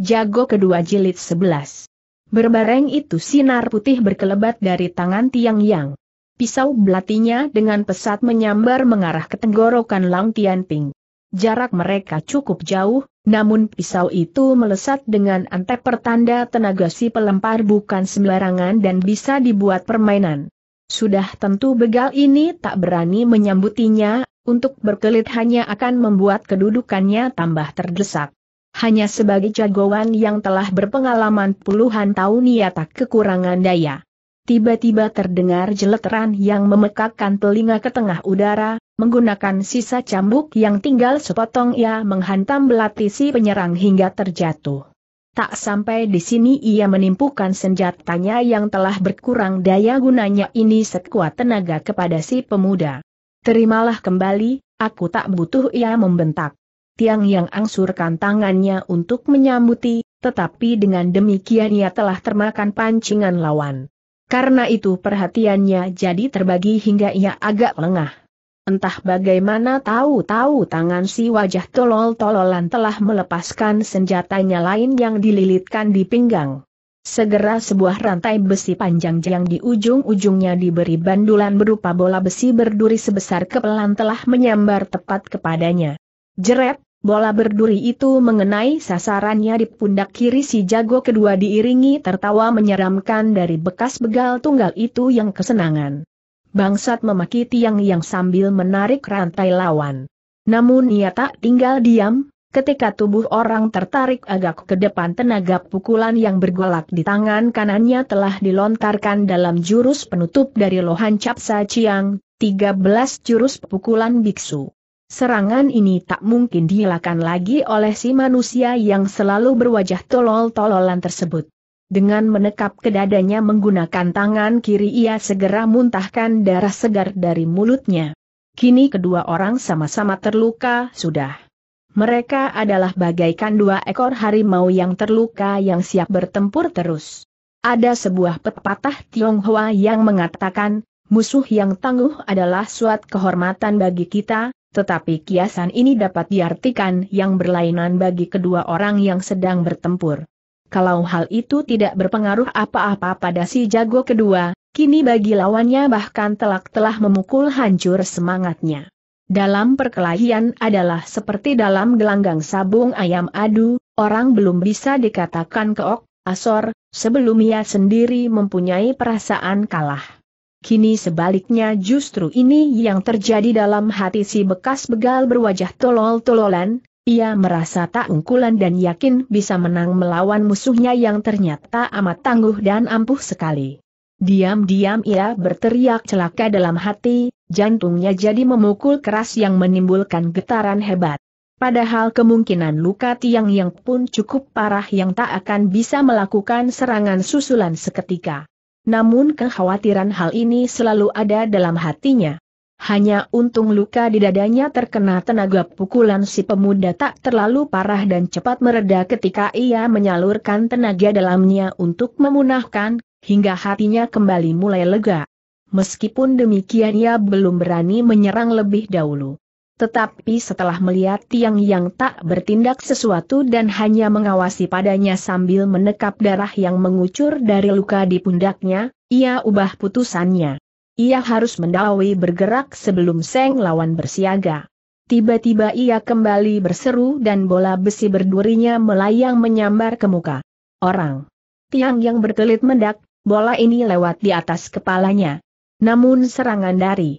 Jago kedua jilid 11. Berbareng itu sinar putih berkelebat dari tangan Tiang Yang. Pisau belatinya dengan pesat menyambar mengarah ke tenggorokan Lang Tianping. Jarak mereka cukup jauh, namun pisau itu melesat dengan antek pertanda tenaga si pelempar bukan sembarangan dan bisa dibuat permainan. Sudah tentu begal ini tak berani menyambutinya, untuk berkelit hanya akan membuat kedudukannya tambah terdesak. Hanya sebagai jagoan yang telah berpengalaman puluhan tahun ia tak kekurangan daya. Tiba-tiba terdengar jeleteran yang memekakkan telinga ke tengah udara, menggunakan sisa cambuk yang tinggal sepotong ia menghantam belati si penyerang hingga terjatuh. Tak sampai di sini ia menimpukan senjatanya yang telah berkurang daya gunanya ini sekuat tenaga kepada si pemuda. Terimalah kembali, aku tak butuh ia membentak. Tiang Yang angsurkan tangannya untuk menyambuti, tetapi dengan demikian ia telah termakan pancingan lawan. Karena itu perhatiannya jadi terbagi hingga ia agak lengah. Entah bagaimana tahu-tahu tangan si wajah tolol-tololan telah melepaskan senjatanya lain yang dililitkan di pinggang. Segera sebuah rantai besi panjang yang di ujung-ujungnya diberi bandulan berupa bola besi berduri sebesar kepelan telah menyambar tepat kepadanya. Jeret, Bola berduri itu mengenai sasarannya di pundak kiri si jago kedua diiringi tertawa menyeramkan dari bekas begal tunggal itu yang kesenangan. Bangsat memaki tiang yang sambil menarik rantai lawan. Namun ia tak tinggal diam, ketika tubuh orang tertarik agak ke depan tenaga pukulan yang bergolak di tangan kanannya telah dilontarkan dalam jurus penutup dari Lohan Capsa Ciang, 13 jurus pukulan biksu. Serangan ini tak mungkin dihilangkan lagi oleh si manusia yang selalu berwajah tolol-tololan tersebut. Dengan menekap ke dadanya menggunakan tangan kiri ia segera muntahkan darah segar dari mulutnya. Kini kedua orang sama-sama terluka sudah. Mereka adalah bagaikan dua ekor harimau yang terluka yang siap bertempur terus. Ada sebuah pepatah Tionghoa yang mengatakan, Musuh yang tangguh adalah suatu kehormatan bagi kita, tetapi kiasan ini dapat diartikan yang berlainan bagi kedua orang yang sedang bertempur. Kalau hal itu tidak berpengaruh apa-apa pada si jago kedua, kini bagi lawannya bahkan telak telah memukul hancur semangatnya. Dalam perkelahian adalah seperti dalam gelanggang sabung ayam adu, orang belum bisa dikatakan keok, asor, sebelum ia sendiri mempunyai perasaan kalah. Kini sebaliknya justru ini yang terjadi dalam hati si bekas begal berwajah tolol-tololan, ia merasa tak unggulan dan yakin bisa menang melawan musuhnya yang ternyata amat tangguh dan ampuh sekali. Diam-diam ia berteriak celaka dalam hati, jantungnya jadi memukul keras yang menimbulkan getaran hebat. Padahal kemungkinan luka tiang yang pun cukup parah yang tak akan bisa melakukan serangan susulan seketika namun kekhawatiran hal ini selalu ada dalam hatinya. Hanya untung luka di dadanya terkena tenaga pukulan si pemuda tak terlalu parah dan cepat mereda ketika ia menyalurkan tenaga dalamnya untuk memunahkan, hingga hatinya kembali mulai lega. Meskipun demikian ia belum berani menyerang lebih dahulu. Tetapi setelah melihat tiang yang tak bertindak sesuatu dan hanya mengawasi padanya sambil menekap darah yang mengucur dari luka di pundaknya, ia ubah putusannya. Ia harus mendawai bergerak sebelum Seng lawan bersiaga. Tiba-tiba ia kembali berseru dan bola besi berdurinya melayang menyambar ke muka. Orang. Tiang yang berkelit mendak, bola ini lewat di atas kepalanya. Namun serangan dari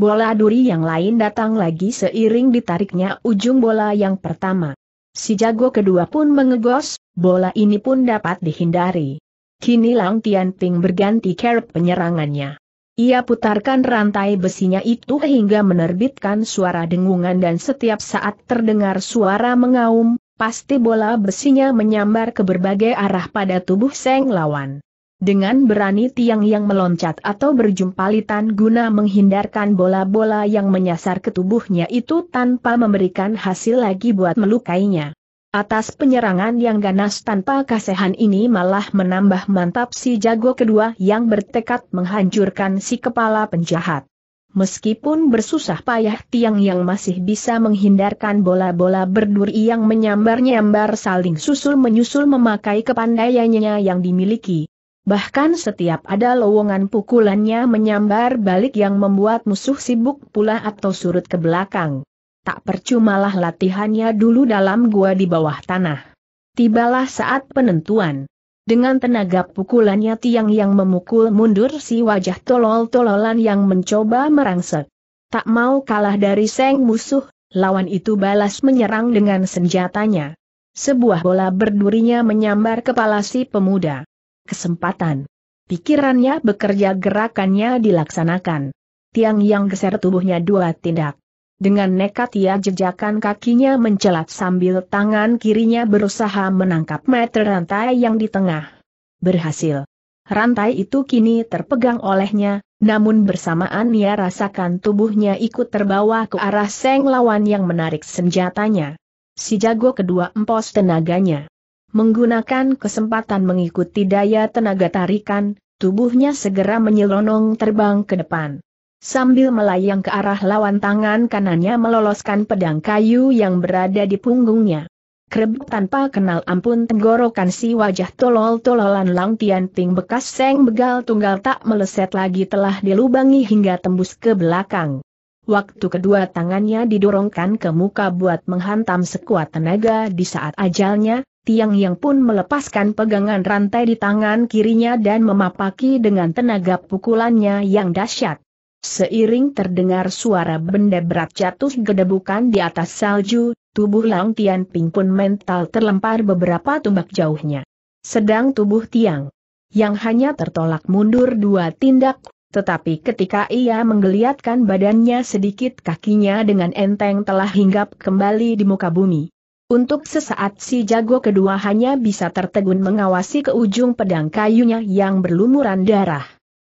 Bola duri yang lain datang lagi seiring ditariknya ujung bola yang pertama. Si jago kedua pun mengegos, bola ini pun dapat dihindari. Kini Lang ping berganti kerap penyerangannya. Ia putarkan rantai besinya itu hingga menerbitkan suara dengungan dan setiap saat terdengar suara mengaum, pasti bola besinya menyambar ke berbagai arah pada tubuh Seng lawan. Dengan berani tiang yang meloncat atau berjumpalitan guna menghindarkan bola-bola yang menyasar ke tubuhnya itu tanpa memberikan hasil lagi buat melukainya. Atas penyerangan yang ganas tanpa kasehan ini malah menambah mantap si jago kedua yang bertekad menghancurkan si kepala penjahat. Meskipun bersusah payah tiang yang masih bisa menghindarkan bola-bola berduri yang menyambar-nyambar saling susul-menyusul memakai kepandaiannya yang dimiliki. Bahkan setiap ada lowongan pukulannya menyambar balik yang membuat musuh sibuk pula atau surut ke belakang. Tak percumalah latihannya dulu dalam gua di bawah tanah. Tibalah saat penentuan. Dengan tenaga pukulannya tiang yang memukul mundur si wajah tolol-tololan yang mencoba merangsek. Tak mau kalah dari seng musuh, lawan itu balas menyerang dengan senjatanya. Sebuah bola berdurinya menyambar kepala si pemuda kesempatan. Pikirannya bekerja gerakannya dilaksanakan. Tiang yang geser tubuhnya dua tindak. Dengan nekat ia jejakan kakinya mencelat sambil tangan kirinya berusaha menangkap meter rantai yang di tengah. Berhasil. Rantai itu kini terpegang olehnya, namun bersamaan ia rasakan tubuhnya ikut terbawa ke arah seng lawan yang menarik senjatanya. Si jago kedua empos tenaganya. Menggunakan kesempatan mengikuti daya tenaga tarikan, tubuhnya segera menyelonong terbang ke depan. Sambil melayang ke arah lawan tangan kanannya meloloskan pedang kayu yang berada di punggungnya. Kreb tanpa kenal ampun tenggorokan si wajah tolol-tololan Lang Tian Ting bekas seng begal tunggal tak meleset lagi telah dilubangi hingga tembus ke belakang. Waktu kedua tangannya didorongkan ke muka buat menghantam sekuat tenaga di saat ajalnya, Tiang Yang pun melepaskan pegangan rantai di tangan kirinya dan memapaki dengan tenaga pukulannya yang dahsyat. Seiring terdengar suara benda berat jatuh gedebukan di atas salju, tubuh Lang Tian Ping pun mental terlempar beberapa tumbak jauhnya. Sedang tubuh Tiang yang hanya tertolak mundur dua tindak, tetapi ketika ia menggeliatkan badannya sedikit kakinya dengan enteng telah hinggap kembali di muka bumi. Untuk sesaat si jago kedua hanya bisa tertegun mengawasi ke ujung pedang kayunya yang berlumuran darah.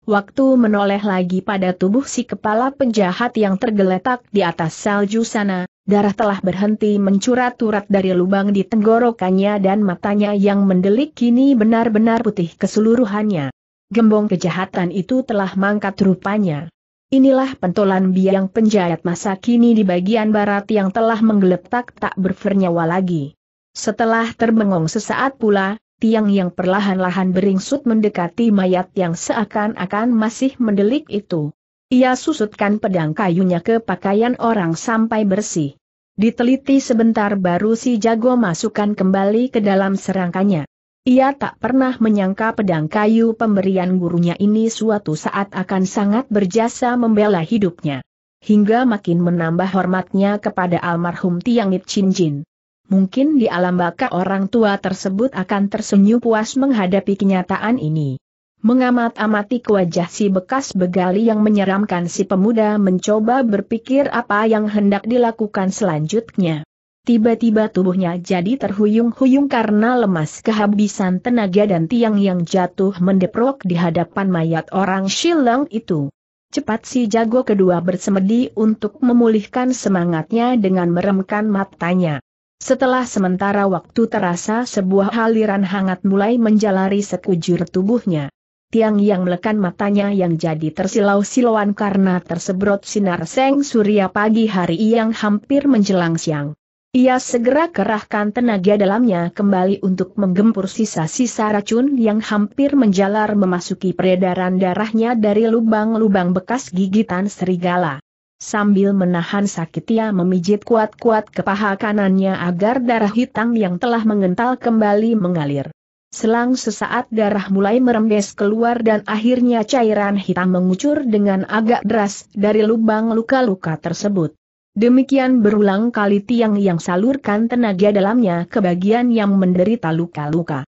Waktu menoleh lagi pada tubuh si kepala penjahat yang tergeletak di atas salju sana, darah telah berhenti mencurat turat dari lubang di tenggorokannya dan matanya yang mendelik kini benar-benar putih keseluruhannya. Gembong kejahatan itu telah mangkat rupanya. Inilah pentolan biang penjahat masa kini di bagian barat yang telah menggeletak tak bernyawa lagi. Setelah terbengong sesaat pula, tiang yang perlahan-lahan beringsut mendekati mayat yang seakan-akan masih mendelik itu. Ia susutkan pedang kayunya ke pakaian orang sampai bersih. Diteliti sebentar baru si jago masukkan kembali ke dalam serangkanya. Ia tak pernah menyangka pedang kayu pemberian gurunya ini suatu saat akan sangat berjasa membela hidupnya. Hingga makin menambah hormatnya kepada almarhum Tiangit Chinjin. Mungkin di alam baka orang tua tersebut akan tersenyum puas menghadapi kenyataan ini. Mengamat-amati ke wajah si bekas begali yang menyeramkan si pemuda mencoba berpikir apa yang hendak dilakukan selanjutnya. Tiba-tiba tubuhnya jadi terhuyung-huyung karena lemas kehabisan tenaga dan tiang yang jatuh mendeprok di hadapan mayat orang Shileng itu. Cepat si jago kedua bersemedi untuk memulihkan semangatnya dengan meremkan matanya. Setelah sementara waktu terasa sebuah aliran hangat mulai menjalari sekujur tubuhnya. Tiang yang melekan matanya yang jadi tersilau siluan karena tersebrot sinar seng surya pagi hari yang hampir menjelang siang. Ia segera kerahkan tenaga dalamnya kembali untuk menggempur sisa-sisa racun yang hampir menjalar memasuki peredaran darahnya dari lubang-lubang bekas gigitan serigala. Sambil menahan sakit ia memijit kuat-kuat ke paha kanannya agar darah hitam yang telah mengental kembali mengalir. Selang sesaat darah mulai merembes keluar dan akhirnya cairan hitam mengucur dengan agak deras dari lubang luka-luka tersebut. Demikian berulang kali tiang yang salurkan tenaga dalamnya ke bagian yang menderita luka-luka.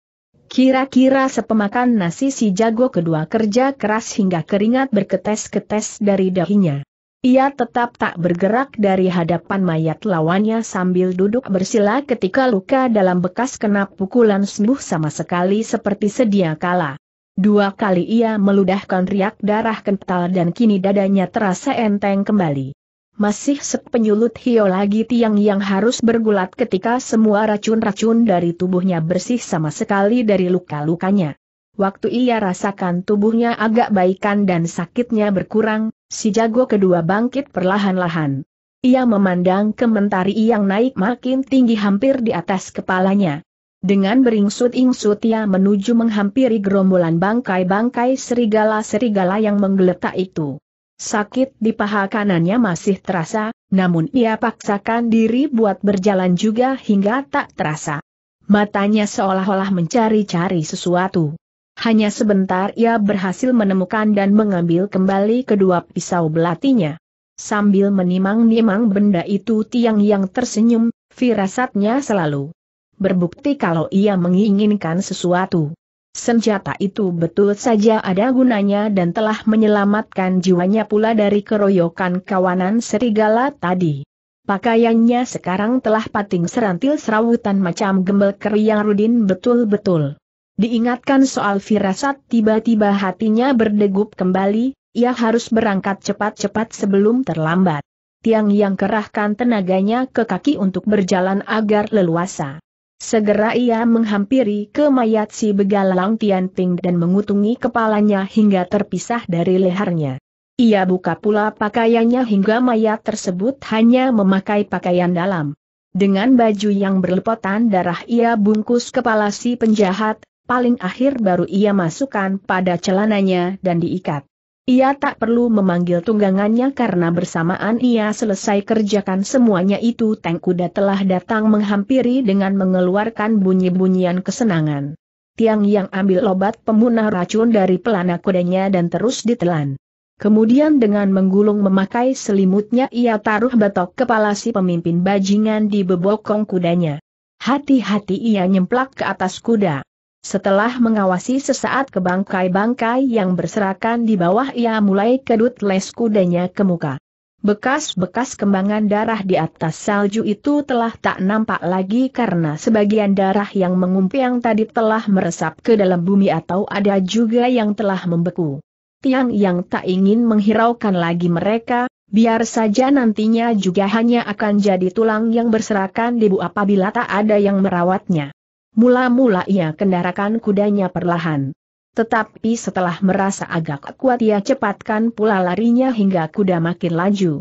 Kira-kira sepemakan nasi si jago kedua kerja keras hingga keringat berketes-ketes dari dahinya. Ia tetap tak bergerak dari hadapan mayat lawannya sambil duduk bersila ketika luka dalam bekas kena pukulan sembuh sama sekali seperti sedia kala. Dua kali ia meludahkan riak darah kental dan kini dadanya terasa enteng kembali. Masih sepenyulut Hio lagi tiang yang harus bergulat ketika semua racun-racun dari tubuhnya bersih sama sekali dari luka-lukanya. Waktu ia rasakan tubuhnya agak baikan dan sakitnya berkurang, si jago kedua bangkit perlahan-lahan. Ia memandang kementari yang naik makin tinggi hampir di atas kepalanya. Dengan beringsut-ingsut ia menuju menghampiri gerombolan bangkai-bangkai serigala-serigala yang menggeletak itu. Sakit di paha kanannya masih terasa, namun ia paksakan diri buat berjalan juga hingga tak terasa. Matanya seolah-olah mencari-cari sesuatu. Hanya sebentar ia berhasil menemukan dan mengambil kembali kedua pisau belatinya. Sambil menimang-nimang benda itu tiang yang tersenyum, firasatnya selalu berbukti kalau ia menginginkan sesuatu. Senjata itu betul saja ada gunanya dan telah menyelamatkan jiwanya pula dari keroyokan kawanan serigala tadi. Pakaiannya sekarang telah pating serantil serawutan macam gembel keriang Rudin betul-betul. Diingatkan soal firasat tiba-tiba hatinya berdegup kembali, ia harus berangkat cepat-cepat sebelum terlambat. Tiang yang kerahkan tenaganya ke kaki untuk berjalan agar leluasa. Segera ia menghampiri ke mayat si begalang Tianping dan mengutungi kepalanya hingga terpisah dari lehernya. Ia buka pula pakaiannya hingga mayat tersebut hanya memakai pakaian dalam. Dengan baju yang berlepotan darah ia bungkus kepala si penjahat, paling akhir baru ia masukkan pada celananya dan diikat. Ia tak perlu memanggil tunggangannya karena bersamaan ia selesai kerjakan semuanya itu Teng Kuda telah datang menghampiri dengan mengeluarkan bunyi-bunyian kesenangan. Tiang yang ambil obat pemunah racun dari pelana kudanya dan terus ditelan. Kemudian dengan menggulung memakai selimutnya ia taruh batok kepala si pemimpin bajingan di bebokong kudanya. Hati-hati ia nyemplak ke atas kuda. Setelah mengawasi sesaat ke bangkai-bangkai yang berserakan di bawah ia mulai kedut les kudanya ke muka. Bekas-bekas kembangan darah di atas salju itu telah tak nampak lagi karena sebagian darah yang mengumpiang tadi telah meresap ke dalam bumi atau ada juga yang telah membeku. Tiang yang tak ingin menghiraukan lagi mereka, biar saja nantinya juga hanya akan jadi tulang yang berserakan di bu apabila tak ada yang merawatnya. Mula-mula ia kendarakan kudanya perlahan. Tetapi setelah merasa agak kuat ia cepatkan pula larinya hingga kuda makin laju.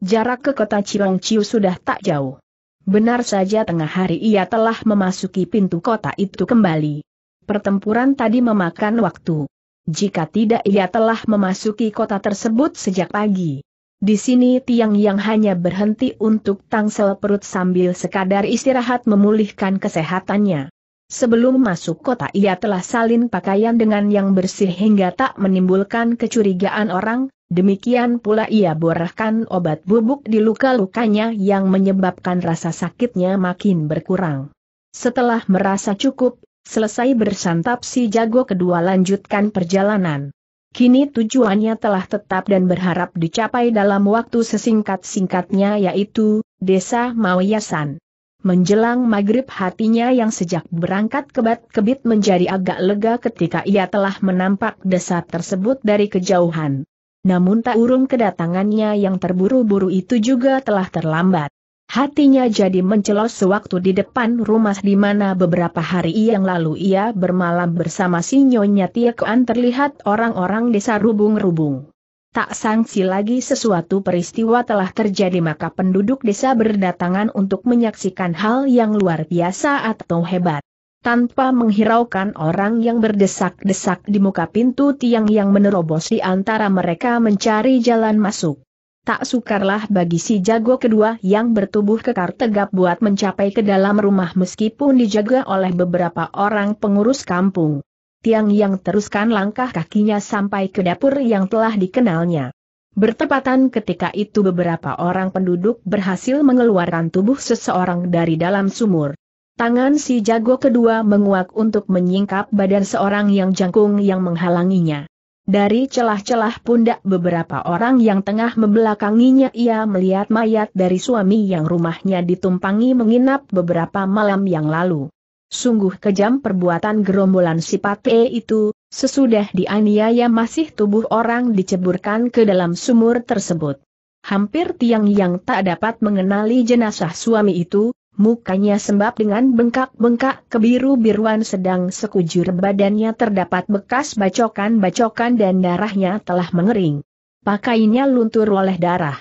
Jarak ke kota Ciu sudah tak jauh. Benar saja tengah hari ia telah memasuki pintu kota itu kembali. Pertempuran tadi memakan waktu. Jika tidak ia telah memasuki kota tersebut sejak pagi. Di sini Tiang yang hanya berhenti untuk tangsel perut sambil sekadar istirahat memulihkan kesehatannya. Sebelum masuk kota ia telah salin pakaian dengan yang bersih hingga tak menimbulkan kecurigaan orang, demikian pula ia borahkan obat bubuk di luka-lukanya yang menyebabkan rasa sakitnya makin berkurang. Setelah merasa cukup, selesai bersantap si jago kedua lanjutkan perjalanan. Kini tujuannya telah tetap dan berharap dicapai dalam waktu sesingkat-singkatnya yaitu, Desa Mawiyasan. Menjelang maghrib hatinya yang sejak berangkat kebat-kebit menjadi agak lega ketika ia telah menampak desa tersebut dari kejauhan. Namun tak urung kedatangannya yang terburu-buru itu juga telah terlambat. Hatinya jadi mencelos sewaktu di depan rumah di mana beberapa hari yang lalu ia bermalam bersama si Nyonya Tiekoan terlihat orang-orang desa rubung-rubung tak sangsi lagi sesuatu peristiwa telah terjadi maka penduduk desa berdatangan untuk menyaksikan hal yang luar biasa atau hebat. Tanpa menghiraukan orang yang berdesak-desak di muka pintu tiang yang menerobos di antara mereka mencari jalan masuk. Tak sukarlah bagi si jago kedua yang bertubuh kekar tegap buat mencapai ke dalam rumah meskipun dijaga oleh beberapa orang pengurus kampung. Tiang yang teruskan langkah kakinya sampai ke dapur yang telah dikenalnya. Bertepatan ketika itu beberapa orang penduduk berhasil mengeluarkan tubuh seseorang dari dalam sumur. Tangan si jago kedua menguak untuk menyingkap badan seorang yang jangkung yang menghalanginya. Dari celah-celah pundak beberapa orang yang tengah membelakanginya ia melihat mayat dari suami yang rumahnya ditumpangi menginap beberapa malam yang lalu. Sungguh kejam perbuatan gerombolan si Pate itu, sesudah dianiaya masih tubuh orang diceburkan ke dalam sumur tersebut. Hampir tiang yang tak dapat mengenali jenazah suami itu, mukanya sembab dengan bengkak-bengkak kebiru-biruan sedang sekujur badannya terdapat bekas bacokan-bacokan dan darahnya telah mengering. Pakainya luntur oleh darah.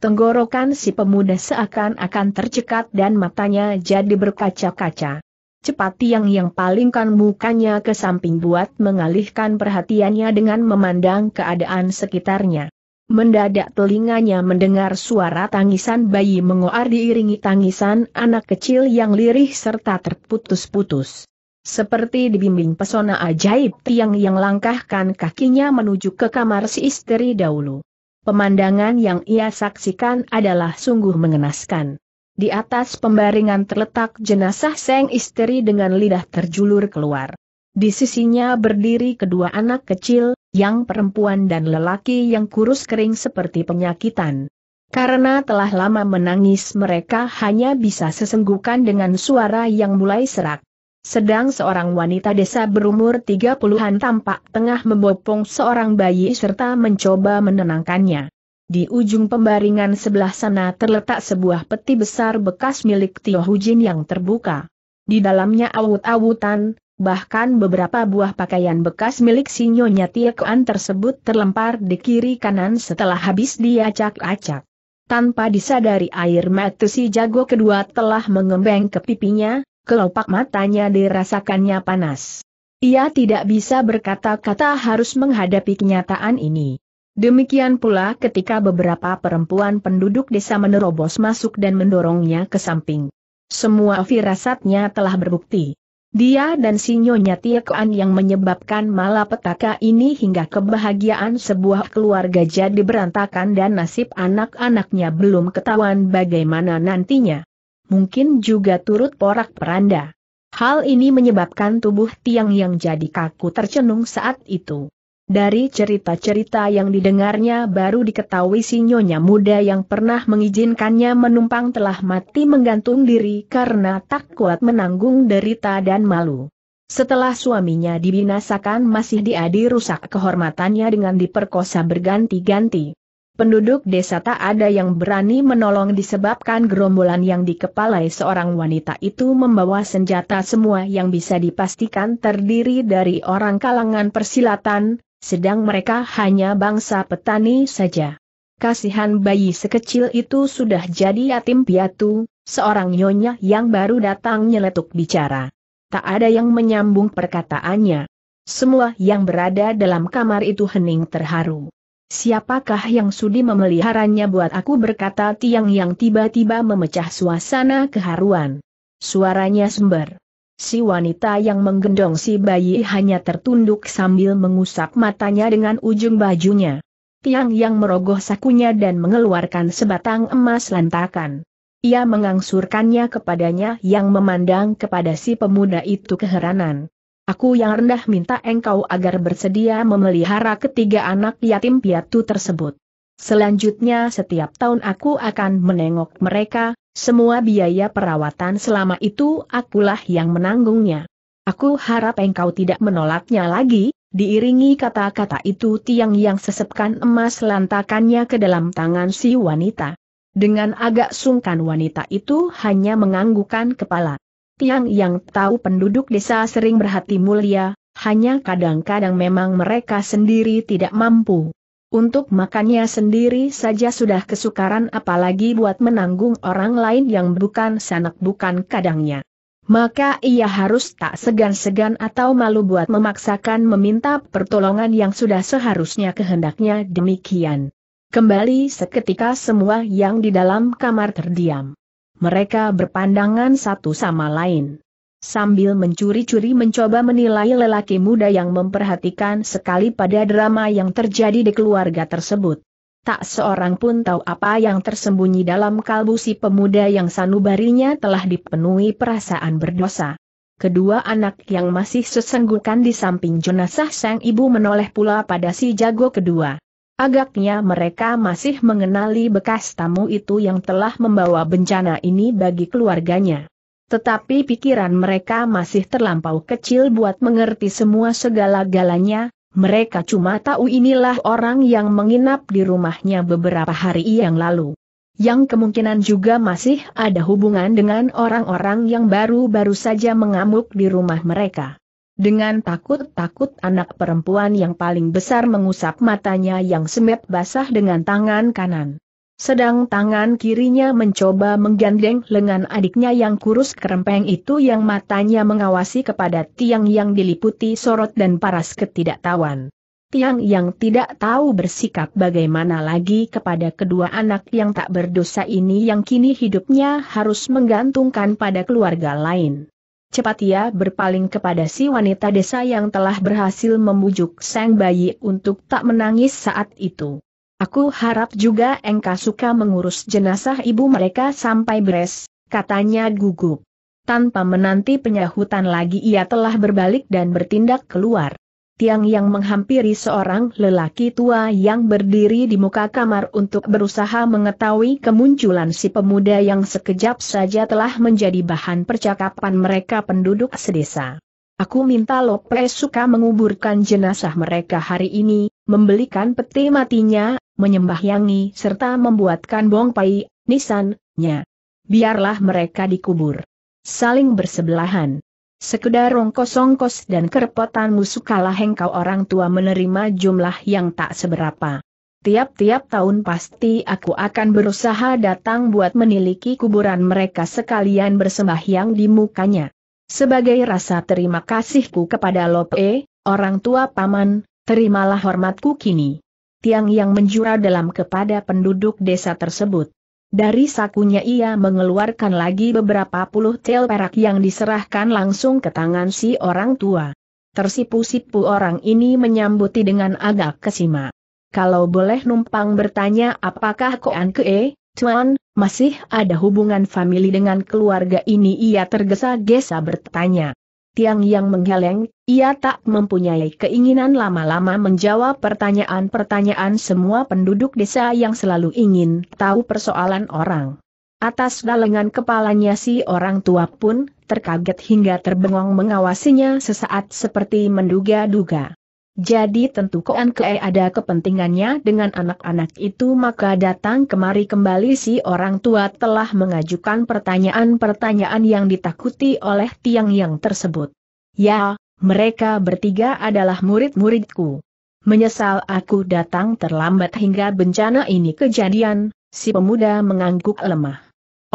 Tenggorokan si pemuda seakan-akan tercekat dan matanya jadi berkaca-kaca. Cepat tiang yang palingkan mukanya ke samping buat mengalihkan perhatiannya dengan memandang keadaan sekitarnya. Mendadak telinganya mendengar suara tangisan bayi mengoar diiringi tangisan anak kecil yang lirih serta terputus-putus. Seperti dibimbing pesona ajaib tiang yang langkahkan kakinya menuju ke kamar si istri dahulu. Pemandangan yang ia saksikan adalah sungguh mengenaskan. Di atas pembaringan terletak jenazah Seng istri dengan lidah terjulur keluar. Di sisinya berdiri kedua anak kecil, yang perempuan dan lelaki yang kurus kering seperti penyakitan. Karena telah lama menangis mereka hanya bisa sesenggukan dengan suara yang mulai serak. Sedang seorang wanita desa berumur tiga puluhan tampak tengah membopong seorang bayi serta mencoba menenangkannya. Di ujung pembaringan sebelah sana terletak sebuah peti besar bekas milik Tio Hujin yang terbuka. Di dalamnya awut-awutan, bahkan beberapa buah pakaian bekas milik si Nyonya Kuan tersebut terlempar di kiri kanan setelah habis diacak-acak. Tanpa disadari air mata si jago kedua telah mengembeng ke pipinya, kelopak matanya dirasakannya panas. Ia tidak bisa berkata-kata harus menghadapi kenyataan ini. Demikian pula ketika beberapa perempuan penduduk desa menerobos masuk dan mendorongnya ke samping. Semua firasatnya telah berbukti. Dia dan sinyonya Nyonya Tiekoan yang menyebabkan malapetaka ini hingga kebahagiaan sebuah keluarga jadi berantakan dan nasib anak-anaknya belum ketahuan bagaimana nantinya. Mungkin juga turut porak peranda. Hal ini menyebabkan tubuh Tiang yang jadi kaku tercenung saat itu. Dari cerita-cerita yang didengarnya baru diketahui si nyonya muda yang pernah mengizinkannya menumpang telah mati menggantung diri karena tak kuat menanggung derita dan malu. Setelah suaminya dibinasakan masih diadi rusak kehormatannya dengan diperkosa berganti-ganti. Penduduk desa tak ada yang berani menolong disebabkan gerombolan yang dikepalai seorang wanita itu membawa senjata semua yang bisa dipastikan terdiri dari orang kalangan persilatan, sedang mereka hanya bangsa petani saja. Kasihan bayi sekecil itu sudah jadi yatim piatu, seorang nyonya yang baru datang nyeletuk bicara. Tak ada yang menyambung perkataannya. Semua yang berada dalam kamar itu hening terharu. Siapakah yang sudi memeliharanya buat aku berkata tiang yang tiba-tiba memecah suasana keharuan. Suaranya sember. Si wanita yang menggendong si bayi hanya tertunduk sambil mengusap matanya dengan ujung bajunya. Tiang yang merogoh sakunya dan mengeluarkan sebatang emas lantakan. Ia mengangsurkannya kepadanya yang memandang kepada si pemuda itu keheranan. Aku yang rendah minta engkau agar bersedia memelihara ketiga anak yatim piatu tersebut. Selanjutnya setiap tahun aku akan menengok mereka, semua biaya perawatan selama itu akulah yang menanggungnya. Aku harap engkau tidak menolaknya lagi, diiringi kata-kata itu tiang yang sesepkan emas lantakannya ke dalam tangan si wanita. Dengan agak sungkan wanita itu hanya menganggukan kepala. Tiang yang tahu penduduk desa sering berhati mulia, hanya kadang-kadang memang mereka sendiri tidak mampu. Untuk makannya sendiri saja sudah kesukaran apalagi buat menanggung orang lain yang bukan sanak bukan kadangnya. Maka ia harus tak segan-segan atau malu buat memaksakan meminta pertolongan yang sudah seharusnya kehendaknya demikian. Kembali seketika semua yang di dalam kamar terdiam. Mereka berpandangan satu sama lain sambil mencuri-curi mencoba menilai lelaki muda yang memperhatikan sekali pada drama yang terjadi di keluarga tersebut. Tak seorang pun tahu apa yang tersembunyi dalam kalbu si pemuda yang sanubarinya telah dipenuhi perasaan berdosa. Kedua anak yang masih sesenggukan di samping jenazah sang ibu menoleh pula pada si jago kedua. Agaknya mereka masih mengenali bekas tamu itu yang telah membawa bencana ini bagi keluarganya. Tetapi pikiran mereka masih terlampau kecil buat mengerti semua segala-galanya, mereka cuma tahu inilah orang yang menginap di rumahnya beberapa hari yang lalu. Yang kemungkinan juga masih ada hubungan dengan orang-orang yang baru-baru saja mengamuk di rumah mereka. Dengan takut-takut anak perempuan yang paling besar mengusap matanya yang semet basah dengan tangan kanan. Sedang tangan kirinya mencoba menggandeng lengan adiknya yang kurus kerempeng itu yang matanya mengawasi kepada tiang yang diliputi sorot dan paras ketidaktahuan. Tiang yang tidak tahu bersikap bagaimana lagi kepada kedua anak yang tak berdosa ini yang kini hidupnya harus menggantungkan pada keluarga lain. Cepat ia berpaling kepada si wanita desa yang telah berhasil membujuk sang bayi untuk tak menangis saat itu. Aku harap juga engkau suka mengurus jenazah ibu mereka sampai beres, katanya gugup. Tanpa menanti penyahutan lagi ia telah berbalik dan bertindak keluar. Tiang yang menghampiri seorang lelaki tua yang berdiri di muka kamar untuk berusaha mengetahui kemunculan si pemuda yang sekejap saja telah menjadi bahan percakapan mereka penduduk sedesa. Aku minta Lope suka menguburkan jenazah mereka hari ini, membelikan peti matinya, menyembahyangi serta membuatkan bongpai, nisannya. Biarlah mereka dikubur. Saling bersebelahan. Sekedar rongkosongkos ongkos dan kerepotan musuh kalah hengkau orang tua menerima jumlah yang tak seberapa. Tiap-tiap tahun pasti aku akan berusaha datang buat meniliki kuburan mereka sekalian bersembahyang di mukanya. Sebagai rasa terima kasihku kepada Lope, orang tua paman, Terimalah hormatku kini. Tiang yang menjura dalam kepada penduduk desa tersebut. Dari sakunya ia mengeluarkan lagi beberapa puluh tel perak yang diserahkan langsung ke tangan si orang tua. Tersipu-sipu orang ini menyambuti dengan agak kesima. Kalau boleh numpang bertanya apakah Koan Kee, Tuan, masih ada hubungan famili dengan keluarga ini ia tergesa-gesa bertanya tiang yang menggeleng, ia tak mempunyai keinginan lama-lama menjawab pertanyaan-pertanyaan semua penduduk desa yang selalu ingin tahu persoalan orang. Atas galengan kepalanya si orang tua pun terkaget hingga terbengong mengawasinya sesaat seperti menduga-duga. Jadi tentu Koan Kee eh, ada kepentingannya dengan anak-anak itu maka datang kemari kembali si orang tua telah mengajukan pertanyaan-pertanyaan yang ditakuti oleh tiang yang tersebut. Ya, mereka bertiga adalah murid-muridku. Menyesal aku datang terlambat hingga bencana ini kejadian, si pemuda mengangguk lemah.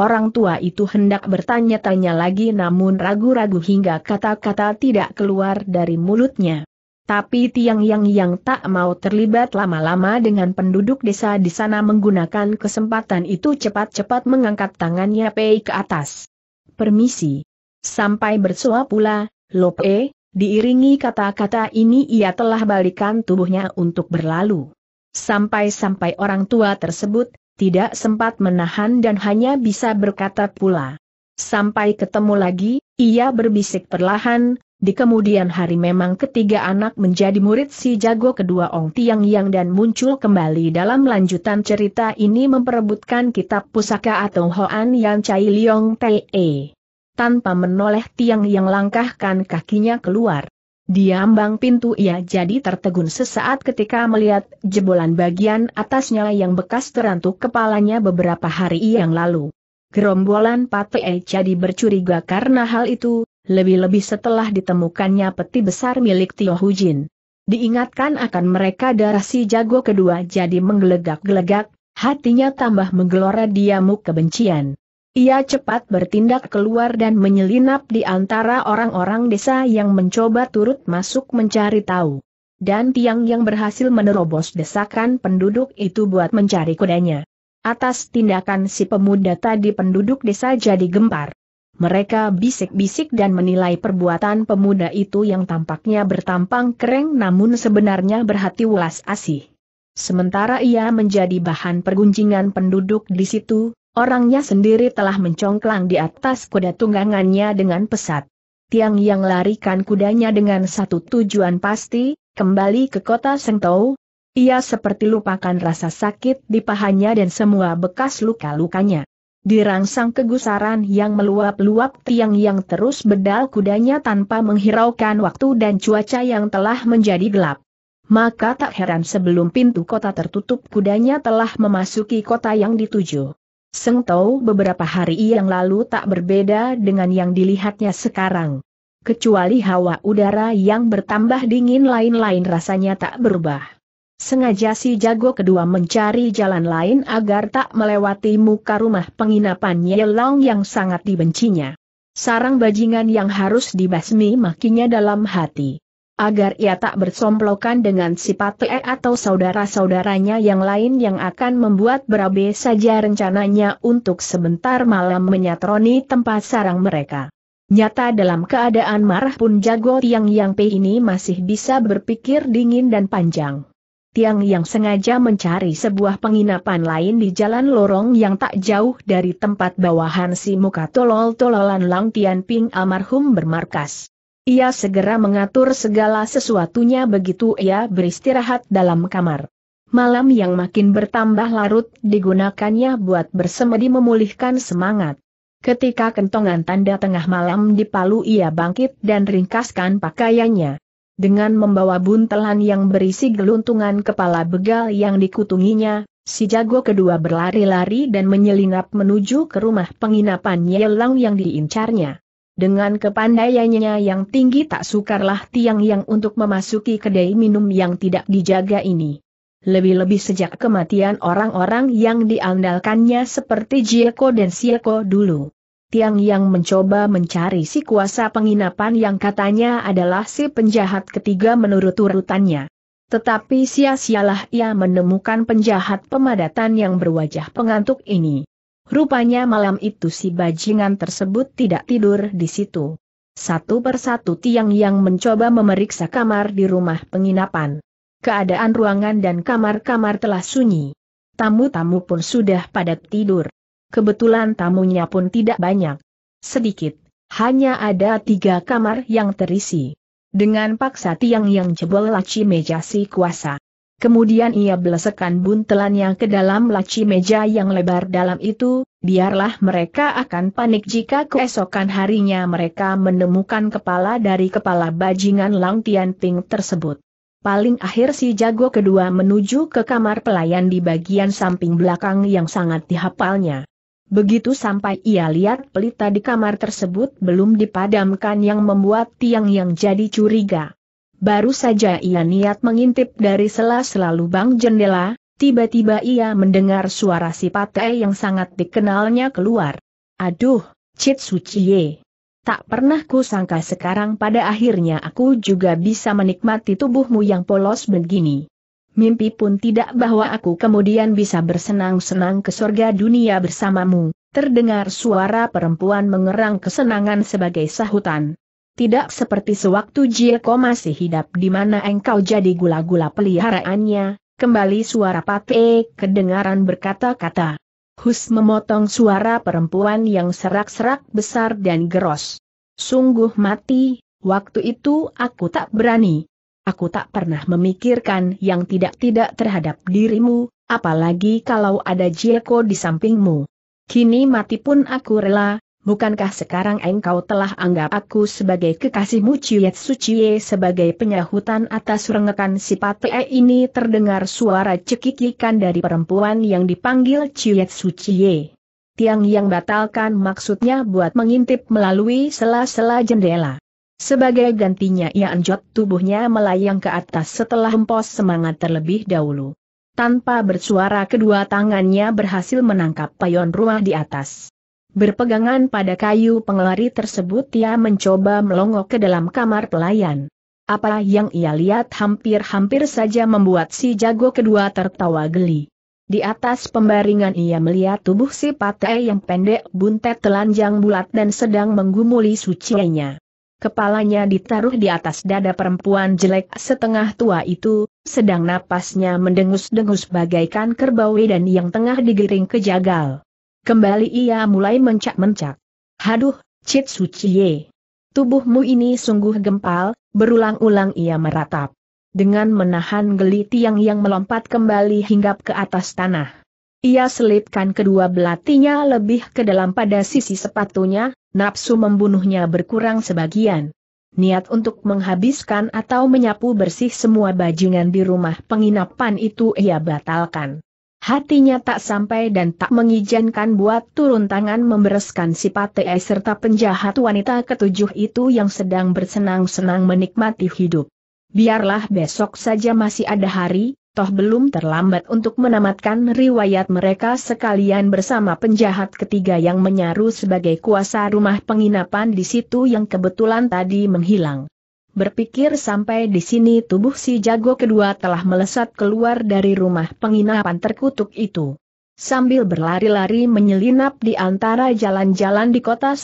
Orang tua itu hendak bertanya-tanya lagi namun ragu-ragu hingga kata-kata tidak keluar dari mulutnya. Tapi Tiang Yang yang tak mau terlibat lama-lama dengan penduduk desa di sana menggunakan kesempatan itu cepat-cepat mengangkat tangannya Pei ke atas. Permisi. Sampai bersua pula, Lope, diiringi kata-kata ini ia telah balikan tubuhnya untuk berlalu. Sampai-sampai orang tua tersebut, tidak sempat menahan dan hanya bisa berkata pula. Sampai ketemu lagi, ia berbisik perlahan, di kemudian hari memang ketiga anak menjadi murid si jago kedua Ong Tiang Yang dan muncul kembali dalam lanjutan cerita ini memperebutkan kitab pusaka atau Hoan Yang Chai Liong Te. E. Tanpa menoleh Tiang Yang langkahkan kakinya keluar. Di ambang pintu ia jadi tertegun sesaat ketika melihat jebolan bagian atasnya yang bekas terantuk kepalanya beberapa hari yang lalu. Gerombolan Pate e jadi bercuriga karena hal itu, lebih-lebih setelah ditemukannya peti besar milik Tio Hujin. Diingatkan akan mereka darah si jago kedua jadi menggelegak-gelegak, hatinya tambah menggelora diamuk kebencian. Ia cepat bertindak keluar dan menyelinap di antara orang-orang desa yang mencoba turut masuk mencari tahu. Dan tiang yang berhasil menerobos desakan penduduk itu buat mencari kudanya. Atas tindakan si pemuda tadi penduduk desa jadi gempar mereka bisik-bisik dan menilai perbuatan pemuda itu yang tampaknya bertampang kereng namun sebenarnya berhati welas asih. Sementara ia menjadi bahan pergunjingan penduduk di situ, orangnya sendiri telah mencongklang di atas kuda tunggangannya dengan pesat. Tiang yang larikan kudanya dengan satu tujuan pasti, kembali ke kota Sengtou, ia seperti lupakan rasa sakit di pahanya dan semua bekas luka-lukanya. Dirangsang kegusaran yang meluap-luap tiang yang terus bedal kudanya tanpa menghiraukan waktu dan cuaca yang telah menjadi gelap. Maka tak heran sebelum pintu kota tertutup kudanya telah memasuki kota yang dituju. Seng Tau beberapa hari yang lalu tak berbeda dengan yang dilihatnya sekarang. Kecuali hawa udara yang bertambah dingin lain-lain rasanya tak berubah. Sengaja si jago kedua mencari jalan lain agar tak melewati muka rumah penginapan Yelong yang sangat dibencinya. Sarang bajingan yang harus dibasmi makinya dalam hati. Agar ia tak bersomplokan dengan si Pate atau saudara-saudaranya yang lain yang akan membuat berabe saja rencananya untuk sebentar malam menyatroni tempat sarang mereka. Nyata dalam keadaan marah pun jago tiang yang P ini masih bisa berpikir dingin dan panjang. Tiang yang sengaja mencari sebuah penginapan lain di jalan lorong yang tak jauh dari tempat bawahan si muka tolol-tololan Lang Tian Ping almarhum bermarkas. Ia segera mengatur segala sesuatunya begitu ia beristirahat dalam kamar. Malam yang makin bertambah larut digunakannya buat bersemedi memulihkan semangat. Ketika kentongan tanda tengah malam dipalu ia bangkit dan ringkaskan pakaiannya. Dengan membawa buntelan yang berisi geluntungan kepala begal yang dikutunginya, si jago kedua berlari-lari dan menyelinap menuju ke rumah penginapan Yelang yang diincarnya. Dengan kepandaiannya yang tinggi tak sukarlah tiang yang untuk memasuki kedai minum yang tidak dijaga ini. Lebih-lebih sejak kematian orang-orang yang diandalkannya seperti Jieko dan Sieko dulu. Tiang yang mencoba mencari si kuasa penginapan yang katanya adalah si penjahat ketiga menurut urutannya. Tetapi sia-sialah ia menemukan penjahat pemadatan yang berwajah pengantuk ini. Rupanya malam itu si bajingan tersebut tidak tidur di situ. Satu persatu tiang yang mencoba memeriksa kamar di rumah penginapan. Keadaan ruangan dan kamar-kamar telah sunyi. Tamu-tamu pun sudah padat tidur kebetulan tamunya pun tidak banyak. Sedikit, hanya ada tiga kamar yang terisi. Dengan paksa tiang yang jebol laci meja si kuasa. Kemudian ia belesekan buntelannya ke dalam laci meja yang lebar dalam itu, biarlah mereka akan panik jika keesokan harinya mereka menemukan kepala dari kepala bajingan Lang Tian Ping tersebut. Paling akhir si jago kedua menuju ke kamar pelayan di bagian samping belakang yang sangat dihafalnya. Begitu sampai ia lihat pelita di kamar tersebut belum dipadamkan yang membuat tiang yang jadi curiga. Baru saja ia niat mengintip dari sela-sela lubang jendela, tiba-tiba ia mendengar suara si pate yang sangat dikenalnya keluar. Aduh, Cit Suciye. Tak pernah ku sangka sekarang pada akhirnya aku juga bisa menikmati tubuhmu yang polos begini mimpi pun tidak bahwa aku kemudian bisa bersenang-senang ke surga dunia bersamamu. Terdengar suara perempuan mengerang kesenangan sebagai sahutan. Tidak seperti sewaktu Jieko masih hidup di mana engkau jadi gula-gula peliharaannya, kembali suara Pate kedengaran berkata-kata. Hus memotong suara perempuan yang serak-serak besar dan geros. Sungguh mati, waktu itu aku tak berani. Aku tak pernah memikirkan yang tidak-tidak terhadap dirimu, apalagi kalau ada Jilko di sampingmu. Kini mati pun aku rela, bukankah sekarang engkau telah anggap aku sebagai kekasihmu Ciet Suciye sebagai penyahutan atas rengekan si Pate ini terdengar suara cekikikan dari perempuan yang dipanggil Ciet Suciye. Tiang yang batalkan maksudnya buat mengintip melalui sela-sela jendela. Sebagai gantinya ia anjot tubuhnya melayang ke atas setelah empos semangat terlebih dahulu. Tanpa bersuara kedua tangannya berhasil menangkap payon rumah di atas. Berpegangan pada kayu pengelari tersebut ia mencoba melongok ke dalam kamar pelayan. Apa yang ia lihat hampir-hampir saja membuat si jago kedua tertawa geli. Di atas pembaringan ia melihat tubuh si patai yang pendek buntet telanjang bulat dan sedang menggumuli sucinya. Kepalanya ditaruh di atas dada perempuan jelek setengah tua itu, sedang napasnya mendengus-dengus bagaikan kerbau dan yang tengah digiring ke jagal. Kembali ia mulai mencak-mencak. Haduh, Cit Suciye. Tubuhmu ini sungguh gempal, berulang-ulang ia meratap. Dengan menahan geli tiang yang melompat kembali hinggap ke atas tanah. Ia selipkan kedua belatinya lebih ke dalam pada sisi sepatunya, nafsu membunuhnya berkurang sebagian. Niat untuk menghabiskan atau menyapu bersih semua bajingan di rumah penginapan itu ia batalkan. Hatinya tak sampai dan tak mengizinkan buat turun tangan membereskan si patei serta penjahat wanita ketujuh itu yang sedang bersenang-senang menikmati hidup. Biarlah besok saja masih ada hari, toh belum terlambat untuk menamatkan riwayat mereka sekalian bersama penjahat ketiga yang menyaru sebagai kuasa rumah penginapan di situ yang kebetulan tadi menghilang. Berpikir sampai di sini tubuh si jago kedua telah melesat keluar dari rumah penginapan terkutuk itu. Sambil berlari-lari menyelinap di antara jalan-jalan di kota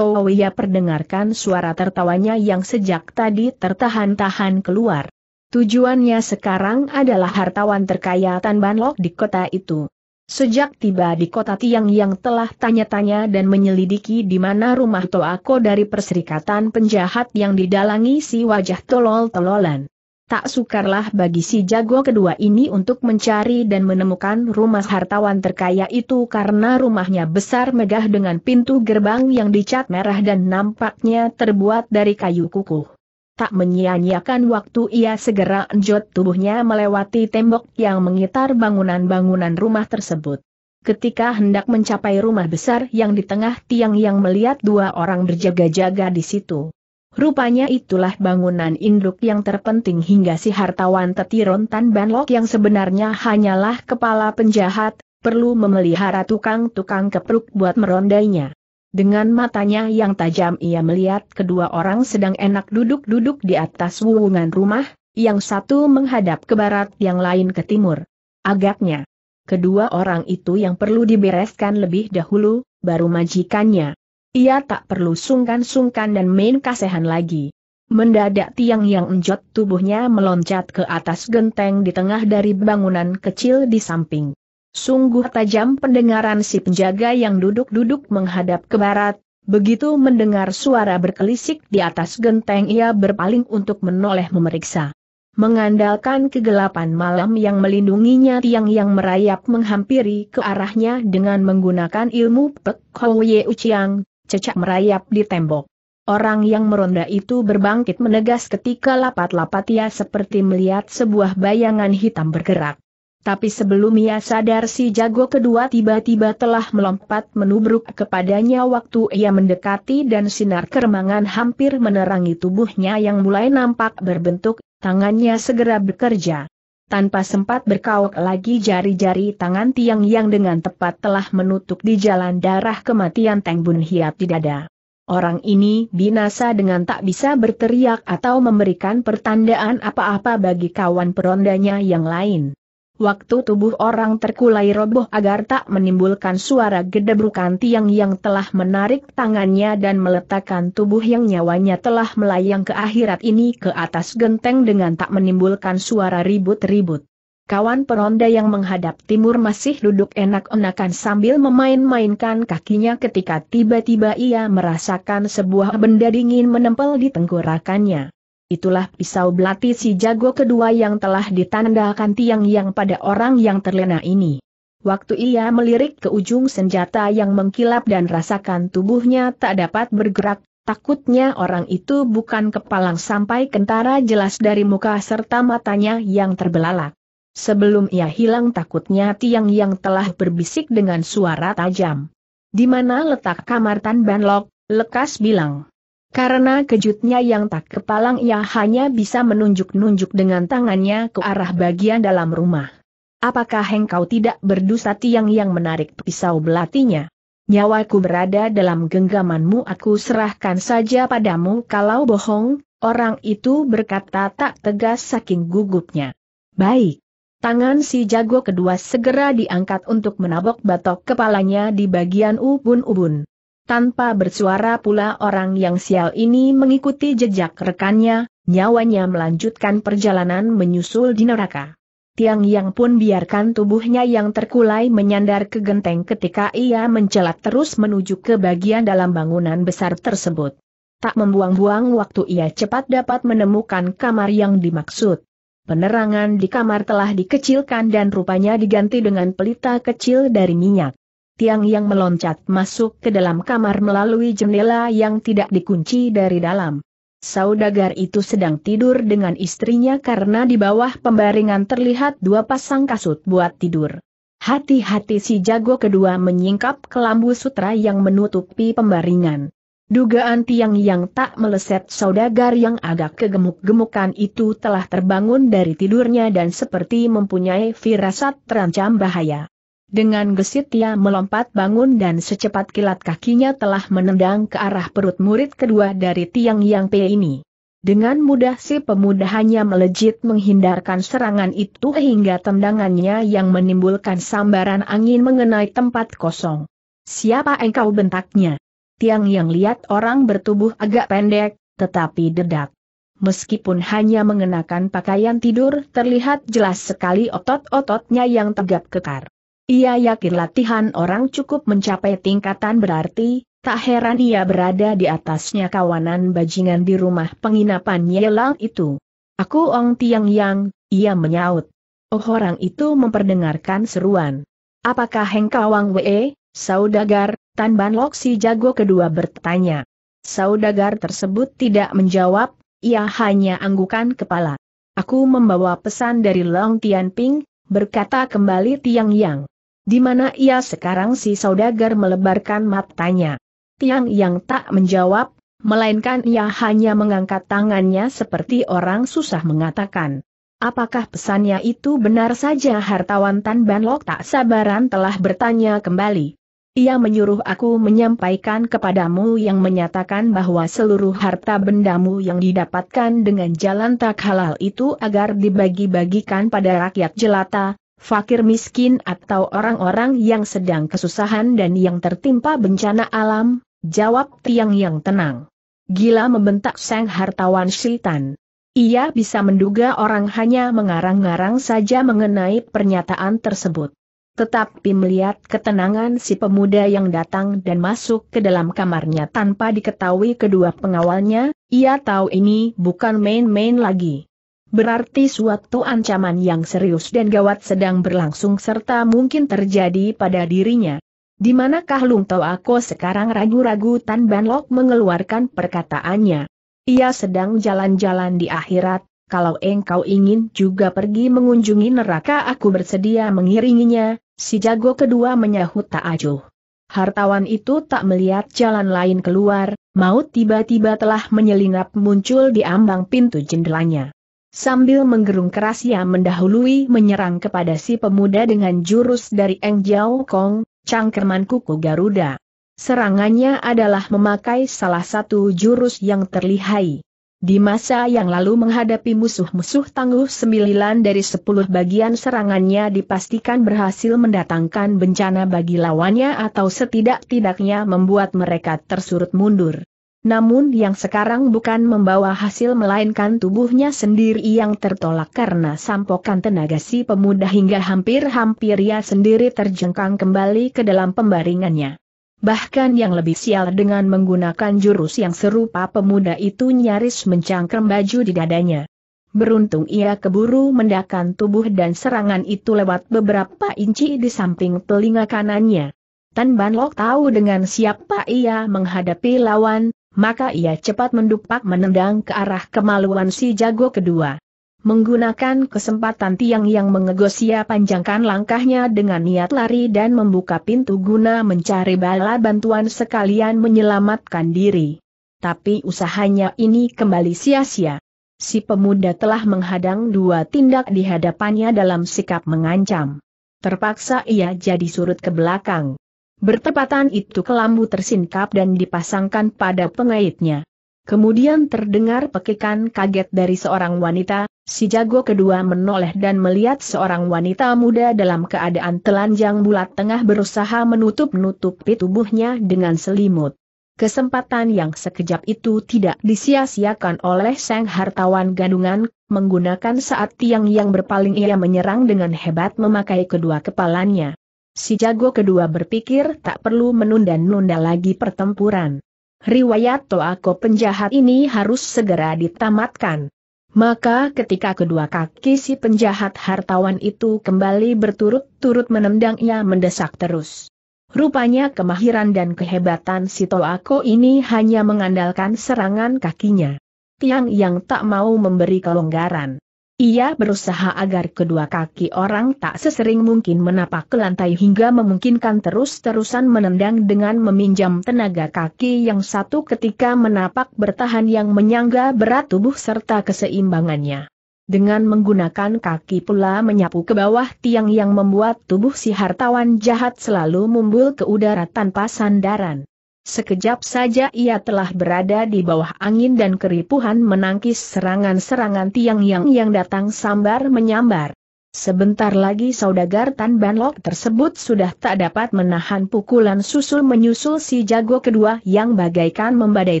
ia perdengarkan suara tertawanya yang sejak tadi tertahan-tahan keluar. Tujuannya sekarang adalah hartawan terkaya Tan Ban di kota itu. Sejak tiba di kota Tiang yang telah tanya-tanya dan menyelidiki di mana rumah Toako dari perserikatan penjahat yang didalangi si wajah tolol-tololan. Tak sukarlah bagi si jago kedua ini untuk mencari dan menemukan rumah hartawan terkaya itu karena rumahnya besar megah dengan pintu gerbang yang dicat merah dan nampaknya terbuat dari kayu kukuh. Tak menyia-nyiakan waktu ia segera enjot tubuhnya melewati tembok yang mengitar bangunan-bangunan rumah tersebut. Ketika hendak mencapai rumah besar yang di tengah tiang yang melihat dua orang berjaga-jaga di situ. Rupanya itulah bangunan induk yang terpenting hingga si hartawan tetiron Tan Banlok yang sebenarnya hanyalah kepala penjahat, perlu memelihara tukang-tukang kepruk buat merondainya. Dengan matanya yang tajam ia melihat kedua orang sedang enak duduk-duduk di atas wuwungan rumah, yang satu menghadap ke barat yang lain ke timur. Agaknya, kedua orang itu yang perlu dibereskan lebih dahulu, baru majikannya. Ia tak perlu sungkan-sungkan dan main kasehan lagi. Mendadak tiang yang enjot tubuhnya meloncat ke atas genteng di tengah dari bangunan kecil di samping. Sungguh tajam pendengaran si penjaga yang duduk-duduk menghadap ke barat, begitu mendengar suara berkelisik di atas genteng ia berpaling untuk menoleh memeriksa. Mengandalkan kegelapan malam yang melindunginya tiang yang merayap menghampiri ke arahnya dengan menggunakan ilmu Pek Houye Uchiang, cecak merayap di tembok. Orang yang meronda itu berbangkit menegas ketika lapat-lapat ia seperti melihat sebuah bayangan hitam bergerak. Tapi sebelum ia sadar si jago kedua tiba-tiba telah melompat menubruk kepadanya waktu ia mendekati dan sinar keremangan hampir menerangi tubuhnya yang mulai nampak berbentuk, tangannya segera bekerja. Tanpa sempat berkauk lagi jari-jari tangan tiang yang dengan tepat telah menutup di jalan darah kematian Teng Bun Hiat di dada. Orang ini binasa dengan tak bisa berteriak atau memberikan pertandaan apa-apa bagi kawan perondanya yang lain. Waktu tubuh orang terkulai roboh agar tak menimbulkan suara gedebrukan tiang yang telah menarik tangannya dan meletakkan tubuh yang nyawanya telah melayang ke akhirat ini ke atas genteng dengan tak menimbulkan suara ribut-ribut. Kawan peronda yang menghadap timur masih duduk enak-enakan sambil memain-mainkan kakinya ketika tiba-tiba ia merasakan sebuah benda dingin menempel di tenggorakannya itulah pisau belati si jago kedua yang telah ditandakan tiang yang pada orang yang terlena ini. Waktu ia melirik ke ujung senjata yang mengkilap dan rasakan tubuhnya tak dapat bergerak, takutnya orang itu bukan kepalang sampai kentara jelas dari muka serta matanya yang terbelalak. Sebelum ia hilang takutnya tiang yang telah berbisik dengan suara tajam. Di mana letak kamar Tan Banlok, lekas bilang. Karena kejutnya yang tak kepalang ia hanya bisa menunjuk-nunjuk dengan tangannya ke arah bagian dalam rumah. Apakah engkau tidak berdosa tiang yang menarik pisau belatinya? Nyawaku berada dalam genggamanmu aku serahkan saja padamu kalau bohong, orang itu berkata tak tegas saking gugupnya. Baik. Tangan si jago kedua segera diangkat untuk menabok batok kepalanya di bagian ubun-ubun. Tanpa bersuara pula orang yang sial ini mengikuti jejak rekannya, nyawanya melanjutkan perjalanan menyusul di neraka. Tiang Yang pun biarkan tubuhnya yang terkulai menyandar ke genteng ketika ia mencelat terus menuju ke bagian dalam bangunan besar tersebut. Tak membuang-buang waktu ia cepat dapat menemukan kamar yang dimaksud. Penerangan di kamar telah dikecilkan dan rupanya diganti dengan pelita kecil dari minyak tiang yang meloncat masuk ke dalam kamar melalui jendela yang tidak dikunci dari dalam. Saudagar itu sedang tidur dengan istrinya karena di bawah pembaringan terlihat dua pasang kasut buat tidur. Hati-hati si jago kedua menyingkap kelambu sutra yang menutupi pembaringan. Dugaan tiang yang tak meleset saudagar yang agak kegemuk-gemukan itu telah terbangun dari tidurnya dan seperti mempunyai firasat terancam bahaya. Dengan gesit ia melompat bangun dan secepat kilat kakinya telah menendang ke arah perut murid kedua dari tiang yang Pe ini. Dengan mudah si pemuda hanya melejit menghindarkan serangan itu hingga tendangannya yang menimbulkan sambaran angin mengenai tempat kosong. Siapa engkau bentaknya? Tiang yang lihat orang bertubuh agak pendek, tetapi dedak. Meskipun hanya mengenakan pakaian tidur terlihat jelas sekali otot-ototnya yang tegap kekar. Ia yakin latihan orang cukup mencapai tingkatan berarti, tak heran ia berada di atasnya kawanan bajingan di rumah penginapan Yelang itu. Aku Ong Tiang Yang, ia menyaut. Oh orang itu memperdengarkan seruan. Apakah Heng Kawang Wee, Saudagar, Tan Ban Lok si jago kedua bertanya. Saudagar tersebut tidak menjawab, ia hanya anggukan kepala. Aku membawa pesan dari Long Ping, berkata kembali Tiang Yang. Di mana ia sekarang si saudagar melebarkan matanya. Tiang yang tak menjawab, melainkan ia hanya mengangkat tangannya seperti orang susah mengatakan. Apakah pesannya itu benar saja hartawan Tan Ban Lok tak sabaran telah bertanya kembali. Ia menyuruh aku menyampaikan kepadamu yang menyatakan bahwa seluruh harta bendamu yang didapatkan dengan jalan tak halal itu agar dibagi-bagikan pada rakyat jelata, fakir miskin atau orang-orang yang sedang kesusahan dan yang tertimpa bencana alam, jawab Tiang yang tenang. Gila membentak sang hartawan Sultan. Ia bisa menduga orang hanya mengarang-ngarang saja mengenai pernyataan tersebut. Tetapi melihat ketenangan si pemuda yang datang dan masuk ke dalam kamarnya tanpa diketahui kedua pengawalnya, ia tahu ini bukan main-main lagi. Berarti suatu ancaman yang serius dan gawat sedang berlangsung serta mungkin terjadi pada dirinya. Di manakah Lung Tau Ako sekarang ragu-ragu Tan Ban Lok mengeluarkan perkataannya. Ia sedang jalan-jalan di akhirat, kalau engkau ingin juga pergi mengunjungi neraka aku bersedia mengiringinya, si jago kedua menyahut tak acuh. Hartawan itu tak melihat jalan lain keluar, maut tiba-tiba telah menyelinap muncul di ambang pintu jendelanya. Sambil menggerung keras ia mendahului menyerang kepada si pemuda dengan jurus dari Eng Jiao Kong, cangkerman kuku Garuda. Serangannya adalah memakai salah satu jurus yang terlihai. Di masa yang lalu menghadapi musuh-musuh tangguh sembilan dari sepuluh bagian serangannya dipastikan berhasil mendatangkan bencana bagi lawannya atau setidak-tidaknya membuat mereka tersurut mundur namun yang sekarang bukan membawa hasil melainkan tubuhnya sendiri yang tertolak karena sampokan tenaga si pemuda hingga hampir-hampir ia sendiri terjengkang kembali ke dalam pembaringannya. Bahkan yang lebih sial dengan menggunakan jurus yang serupa pemuda itu nyaris mencangkem baju di dadanya. Beruntung ia keburu mendakan tubuh dan serangan itu lewat beberapa inci di samping telinga kanannya. Tan Ban tahu dengan siapa ia menghadapi lawan, maka ia cepat mendupak menendang ke arah kemaluan si jago kedua. Menggunakan kesempatan tiang yang mengegosia panjangkan langkahnya dengan niat lari dan membuka pintu guna mencari bala bantuan sekalian menyelamatkan diri. Tapi usahanya ini kembali sia-sia. Si pemuda telah menghadang dua tindak di hadapannya dalam sikap mengancam. Terpaksa ia jadi surut ke belakang. Bertepatan itu kelambu tersingkap dan dipasangkan pada pengaitnya. Kemudian terdengar pekikan kaget dari seorang wanita, si jago kedua menoleh dan melihat seorang wanita muda dalam keadaan telanjang bulat tengah berusaha menutup-nutupi tubuhnya dengan selimut. Kesempatan yang sekejap itu tidak disia-siakan oleh sang hartawan Gadungan, menggunakan saat tiang yang berpaling ia menyerang dengan hebat memakai kedua kepalanya. Si jago kedua berpikir tak perlu menunda-nunda lagi pertempuran. Riwayat Toako penjahat ini harus segera ditamatkan. Maka ketika kedua kaki si penjahat hartawan itu kembali berturut-turut menendangnya mendesak terus. Rupanya kemahiran dan kehebatan si Toako ini hanya mengandalkan serangan kakinya. Tiang yang tak mau memberi kelonggaran. Ia berusaha agar kedua kaki orang tak sesering mungkin menapak ke lantai hingga memungkinkan terus-terusan menendang dengan meminjam tenaga kaki yang satu ketika menapak bertahan yang menyangga berat tubuh serta keseimbangannya. Dengan menggunakan kaki pula menyapu ke bawah tiang yang membuat tubuh si hartawan jahat selalu mumbul ke udara tanpa sandaran. Sekejap saja ia telah berada di bawah angin dan keripuhan menangkis serangan-serangan tiang yang yang datang sambar menyambar. Sebentar lagi saudagar Tan Banlok tersebut sudah tak dapat menahan pukulan susul menyusul si jago kedua yang bagaikan membadai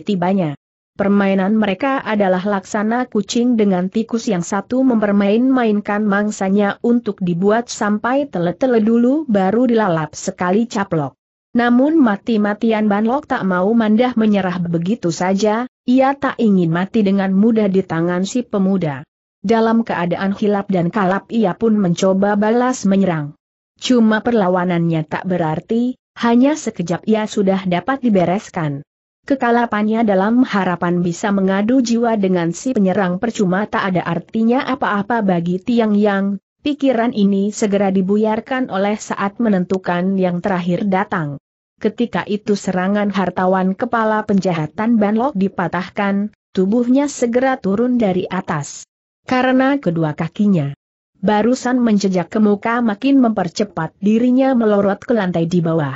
tibanya. Permainan mereka adalah laksana kucing dengan tikus yang satu mempermain-mainkan mangsanya untuk dibuat sampai tele-tele dulu baru dilalap sekali caplok. Namun mati-matian Ban Lok tak mau mandah menyerah begitu saja, ia tak ingin mati dengan mudah di tangan si pemuda. Dalam keadaan hilap dan kalap ia pun mencoba balas menyerang. Cuma perlawanannya tak berarti, hanya sekejap ia sudah dapat dibereskan. Kekalapannya dalam harapan bisa mengadu jiwa dengan si penyerang percuma tak ada artinya apa-apa bagi Tiang Yang, Pikiran ini segera dibuyarkan oleh saat menentukan yang terakhir datang. Ketika itu serangan hartawan kepala penjahatan Banlok dipatahkan, tubuhnya segera turun dari atas. Karena kedua kakinya barusan menjejak ke muka makin mempercepat dirinya melorot ke lantai di bawah.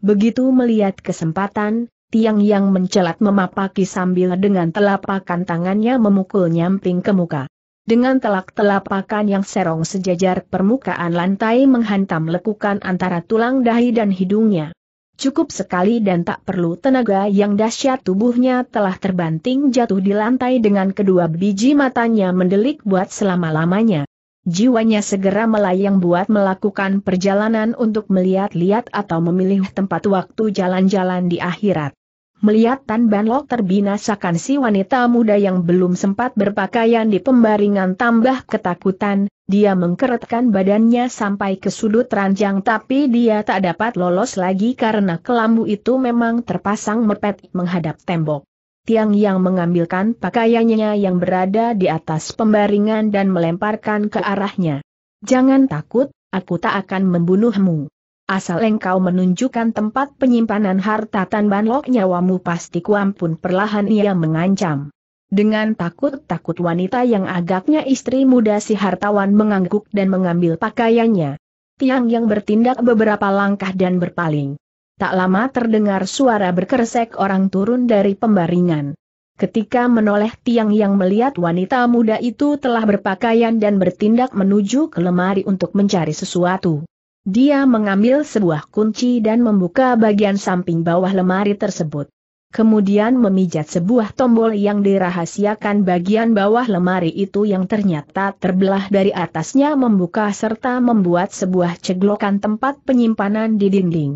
Begitu melihat kesempatan, tiang yang mencelat memapaki sambil dengan telapakan tangannya memukul nyamping ke muka. Dengan telak-telapakan yang serong sejajar permukaan lantai menghantam lekukan antara tulang dahi dan hidungnya. Cukup sekali dan tak perlu tenaga yang dahsyat tubuhnya telah terbanting jatuh di lantai dengan kedua biji matanya mendelik buat selama-lamanya. Jiwanya segera melayang buat melakukan perjalanan untuk melihat-lihat atau memilih tempat waktu jalan-jalan di akhirat. Melihat Tan Banlok terbinasakan si wanita muda yang belum sempat berpakaian di pembaringan tambah ketakutan, dia mengkeretkan badannya sampai ke sudut ranjang tapi dia tak dapat lolos lagi karena kelambu itu memang terpasang merpet menghadap tembok. Tiang yang mengambilkan pakaiannya yang berada di atas pembaringan dan melemparkan ke arahnya. Jangan takut, aku tak akan membunuhmu. Asal engkau menunjukkan tempat penyimpanan harta tanban lok nyawamu pasti kuampun perlahan ia mengancam. Dengan takut-takut wanita yang agaknya istri muda si hartawan mengangguk dan mengambil pakaiannya. Tiang yang bertindak beberapa langkah dan berpaling. Tak lama terdengar suara berkersek orang turun dari pembaringan. Ketika menoleh tiang yang melihat wanita muda itu telah berpakaian dan bertindak menuju ke lemari untuk mencari sesuatu. Dia mengambil sebuah kunci dan membuka bagian samping bawah lemari tersebut. Kemudian memijat sebuah tombol yang dirahasiakan bagian bawah lemari itu yang ternyata terbelah dari atasnya membuka serta membuat sebuah ceglokan tempat penyimpanan di dinding.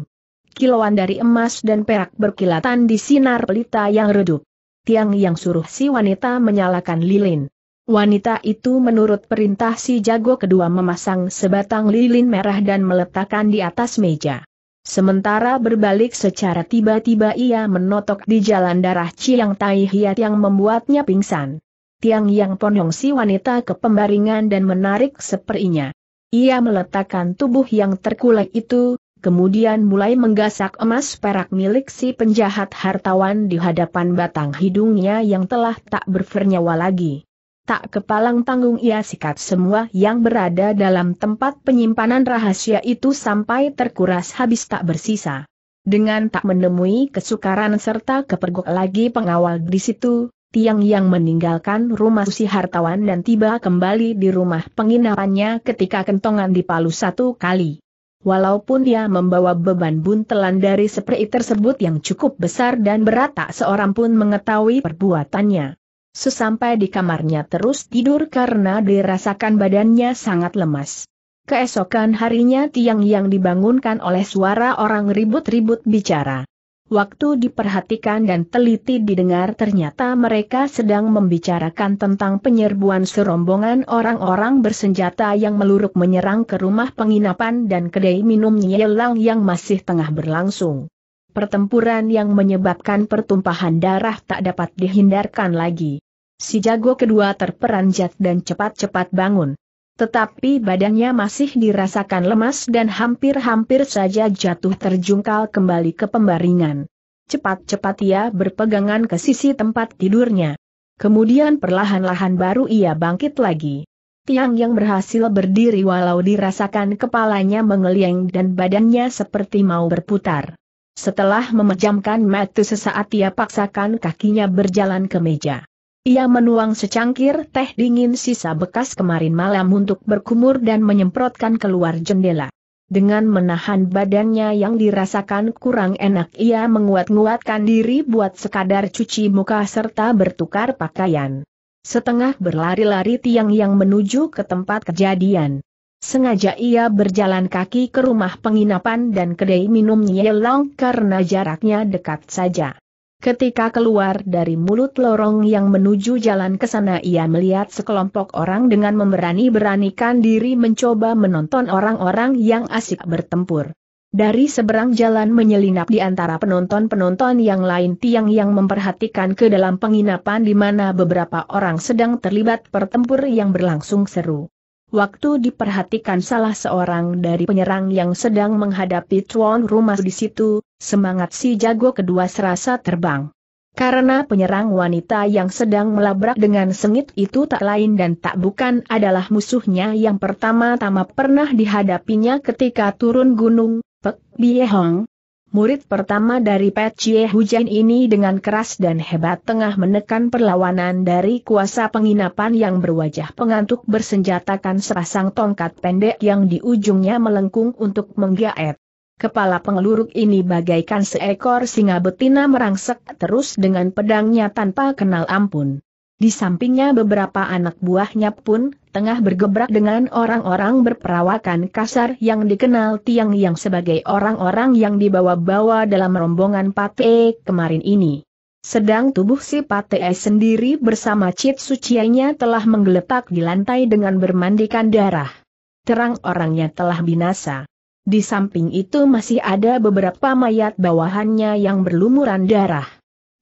Kilauan dari emas dan perak berkilatan di sinar pelita yang redup. Tiang yang suruh si wanita menyalakan lilin. Wanita itu menurut perintah si jago kedua memasang sebatang lilin merah dan meletakkan di atas meja. Sementara berbalik secara tiba-tiba ia menotok di jalan darah Ciang Tai Hiat yang membuatnya pingsan. Tiang yang ponyong si wanita ke pembaringan dan menarik seperinya. Ia meletakkan tubuh yang terkulai itu, kemudian mulai menggasak emas perak milik si penjahat hartawan di hadapan batang hidungnya yang telah tak bernyawa lagi tak kepalang tanggung ia sikat semua yang berada dalam tempat penyimpanan rahasia itu sampai terkuras habis tak bersisa. Dengan tak menemui kesukaran serta kepergok lagi pengawal di situ, Tiang yang meninggalkan rumah si hartawan dan tiba kembali di rumah penginapannya ketika kentongan dipalu satu kali. Walaupun dia membawa beban buntelan dari spray tersebut yang cukup besar dan berat tak seorang pun mengetahui perbuatannya. Sesampai di kamarnya terus tidur karena dirasakan badannya sangat lemas. Keesokan harinya tiang yang dibangunkan oleh suara orang ribut-ribut bicara. Waktu diperhatikan dan teliti didengar ternyata mereka sedang membicarakan tentang penyerbuan serombongan orang-orang bersenjata yang meluruk menyerang ke rumah penginapan dan kedai minum Nyelang yang masih tengah berlangsung. Pertempuran yang menyebabkan pertumpahan darah tak dapat dihindarkan lagi. Si jago kedua terperanjat dan cepat-cepat bangun. Tetapi badannya masih dirasakan lemas dan hampir-hampir saja jatuh terjungkal kembali ke pembaringan. Cepat-cepat ia berpegangan ke sisi tempat tidurnya. Kemudian perlahan-lahan baru ia bangkit lagi. Tiang yang berhasil berdiri walau dirasakan kepalanya mengeliang dan badannya seperti mau berputar. Setelah memejamkan mata sesaat ia paksakan kakinya berjalan ke meja. Ia menuang secangkir teh dingin sisa bekas kemarin malam untuk berkumur dan menyemprotkan keluar jendela. Dengan menahan badannya yang dirasakan kurang enak ia menguat-nguatkan diri buat sekadar cuci muka serta bertukar pakaian. Setengah berlari-lari tiang yang menuju ke tempat kejadian. Sengaja ia berjalan kaki ke rumah penginapan dan kedai minum Yelong karena jaraknya dekat saja. Ketika keluar dari mulut lorong yang menuju jalan ke sana ia melihat sekelompok orang dengan memberani-beranikan diri mencoba menonton orang-orang yang asik bertempur. Dari seberang jalan menyelinap di antara penonton-penonton yang lain tiang yang memperhatikan ke dalam penginapan di mana beberapa orang sedang terlibat pertempur yang berlangsung seru. Waktu diperhatikan salah seorang dari penyerang yang sedang menghadapi tuan rumah di situ, semangat si jago kedua serasa terbang. Karena penyerang wanita yang sedang melabrak dengan sengit itu tak lain dan tak bukan adalah musuhnya yang pertama-tama pernah dihadapinya ketika turun gunung, Pek Biehong, murid pertama dari Pecie Hujan ini dengan keras dan hebat tengah menekan perlawanan dari kuasa penginapan yang berwajah pengantuk bersenjatakan sepasang tongkat pendek yang di ujungnya melengkung untuk menggaet. Kepala pengeluruk ini bagaikan seekor singa betina merangsek terus dengan pedangnya tanpa kenal ampun. Di sampingnya beberapa anak buahnya pun tengah bergebrak dengan orang-orang berperawakan kasar yang dikenal Tiang Yang sebagai orang-orang yang dibawa-bawa dalam rombongan Pate kemarin ini. Sedang tubuh si Pate sendiri bersama Cit Sucianya telah menggeletak di lantai dengan bermandikan darah. Terang orangnya telah binasa. Di samping itu masih ada beberapa mayat bawahannya yang berlumuran darah.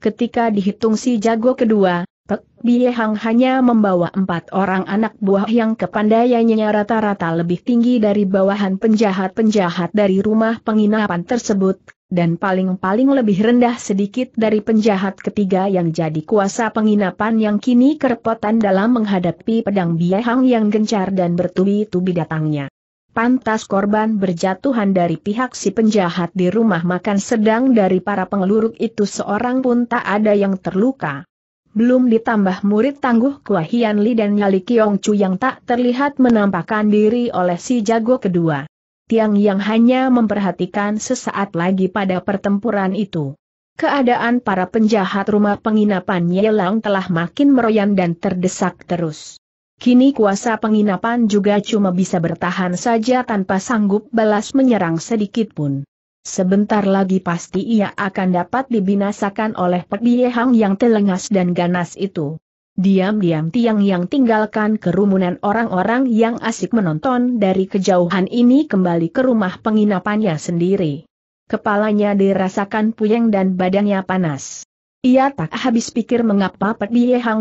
Ketika dihitung si jago kedua, Pek Bie Hang hanya membawa empat orang anak buah yang kepandaiannya rata-rata lebih tinggi dari bawahan penjahat-penjahat dari rumah penginapan tersebut, dan paling-paling lebih rendah sedikit dari penjahat ketiga yang jadi kuasa penginapan yang kini kerepotan dalam menghadapi pedang Bie Hang yang gencar dan bertubi-tubi datangnya. Pantas korban berjatuhan dari pihak si penjahat di rumah makan sedang dari para pengeluruk itu seorang pun tak ada yang terluka. Belum ditambah murid tangguh Kua Hian Li dan Nyali Kiong Chu yang tak terlihat menampakkan diri oleh si jago kedua. Tiang yang hanya memperhatikan sesaat lagi pada pertempuran itu. Keadaan para penjahat rumah penginapan Yelang telah makin meroyan dan terdesak terus. Kini kuasa penginapan juga cuma bisa bertahan saja tanpa sanggup balas menyerang sedikit pun. Sebentar lagi pasti ia akan dapat dibinasakan oleh Pek yang telengas dan ganas itu. Diam-diam tiang yang tinggalkan kerumunan orang-orang yang asik menonton dari kejauhan ini kembali ke rumah penginapannya sendiri. Kepalanya dirasakan puyeng dan badannya panas. Ia tak habis pikir mengapa Pek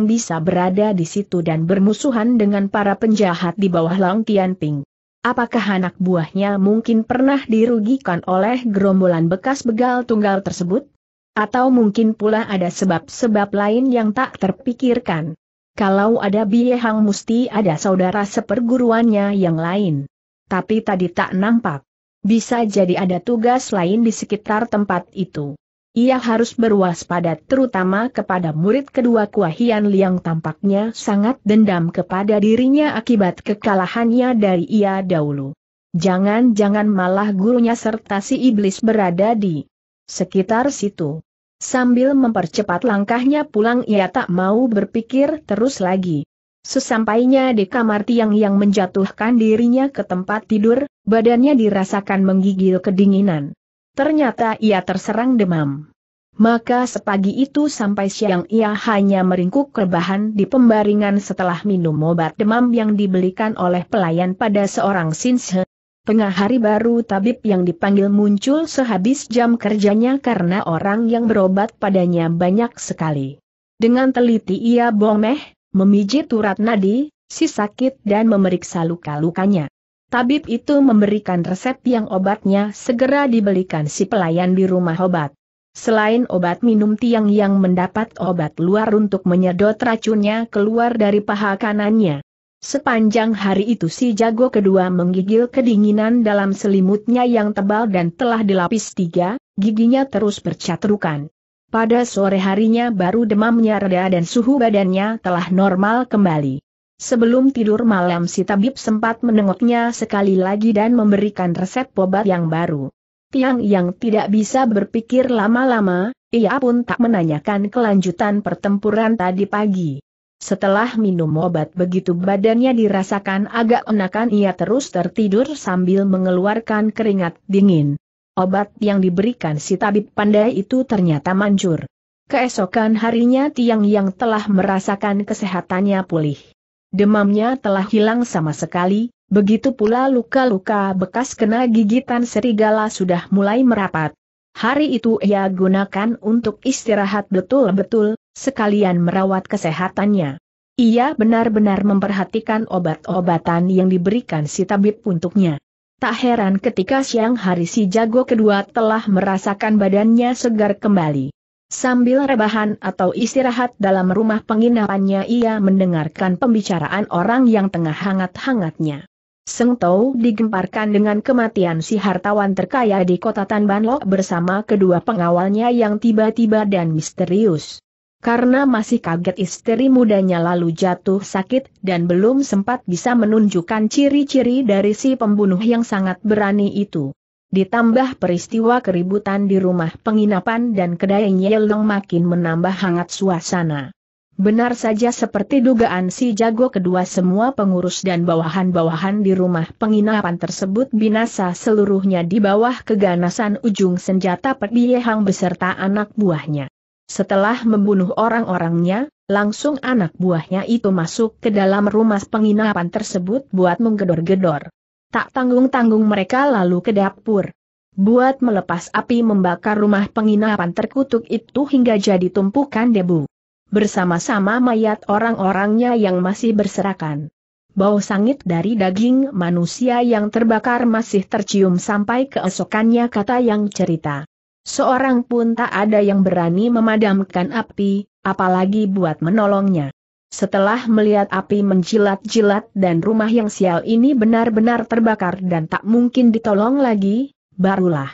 bisa berada di situ dan bermusuhan dengan para penjahat di bawah Lang Tianping. Apakah anak buahnya mungkin pernah dirugikan oleh gerombolan bekas begal tunggal tersebut? Atau mungkin pula ada sebab-sebab lain yang tak terpikirkan? Kalau ada Biehang mesti ada saudara seperguruannya yang lain. Tapi tadi tak nampak. Bisa jadi ada tugas lain di sekitar tempat itu. Ia harus berwaspada terutama kepada murid kedua Kuahian Liang tampaknya sangat dendam kepada dirinya akibat kekalahannya dari ia dahulu. Jangan-jangan malah gurunya serta si iblis berada di sekitar situ. Sambil mempercepat langkahnya pulang ia tak mau berpikir terus lagi. Sesampainya di kamar tiang yang menjatuhkan dirinya ke tempat tidur, badannya dirasakan menggigil kedinginan. Ternyata ia terserang demam. Maka sepagi itu sampai siang ia hanya meringkuk kerbahan di pembaringan setelah minum obat demam yang dibelikan oleh pelayan pada seorang sinse. Tengah hari baru tabib yang dipanggil muncul sehabis jam kerjanya karena orang yang berobat padanya banyak sekali. Dengan teliti ia bomeh, memijit urat nadi, si sakit dan memeriksa luka-lukanya. Tabib itu memberikan resep yang obatnya segera dibelikan si pelayan di rumah obat. Selain obat minum tiang yang mendapat obat luar untuk menyedot racunnya keluar dari paha kanannya. Sepanjang hari itu si jago kedua menggigil kedinginan dalam selimutnya yang tebal dan telah dilapis tiga, giginya terus bercatrukan. Pada sore harinya baru demamnya reda dan suhu badannya telah normal kembali. Sebelum tidur malam si tabib sempat menengoknya sekali lagi dan memberikan resep obat yang baru. Tiang yang tidak bisa berpikir lama-lama, ia pun tak menanyakan kelanjutan pertempuran tadi pagi. Setelah minum obat begitu badannya dirasakan agak enakan ia terus tertidur sambil mengeluarkan keringat dingin. Obat yang diberikan si tabib pandai itu ternyata manjur. Keesokan harinya Tiang yang telah merasakan kesehatannya pulih. Demamnya telah hilang sama sekali, begitu pula luka-luka bekas kena gigitan serigala sudah mulai merapat. Hari itu ia gunakan untuk istirahat betul-betul, sekalian merawat kesehatannya. Ia benar-benar memperhatikan obat-obatan yang diberikan si tabib untuknya. Tak heran ketika siang hari si jago kedua telah merasakan badannya segar kembali. Sambil rebahan atau istirahat dalam rumah penginapannya ia mendengarkan pembicaraan orang yang tengah hangat-hangatnya. Seng Tau digemparkan dengan kematian si hartawan terkaya di kota Tanbanlok bersama kedua pengawalnya yang tiba-tiba dan misterius. Karena masih kaget istri mudanya lalu jatuh sakit dan belum sempat bisa menunjukkan ciri-ciri dari si pembunuh yang sangat berani itu ditambah peristiwa keributan di rumah penginapan dan kedai Nyelong makin menambah hangat suasana. Benar saja seperti dugaan si jago kedua semua pengurus dan bawahan-bawahan di rumah penginapan tersebut binasa seluruhnya di bawah keganasan ujung senjata Pediyehang beserta anak buahnya. Setelah membunuh orang-orangnya, langsung anak buahnya itu masuk ke dalam rumah penginapan tersebut buat menggedor-gedor. Tak tanggung-tanggung mereka lalu ke dapur. Buat melepas api membakar rumah penginapan terkutuk itu hingga jadi tumpukan debu. Bersama-sama mayat orang-orangnya yang masih berserakan. Bau sangit dari daging manusia yang terbakar masih tercium sampai keesokannya kata yang cerita. Seorang pun tak ada yang berani memadamkan api, apalagi buat menolongnya. Setelah melihat api menjilat-jilat dan rumah yang sial ini benar-benar terbakar dan tak mungkin ditolong lagi, barulah.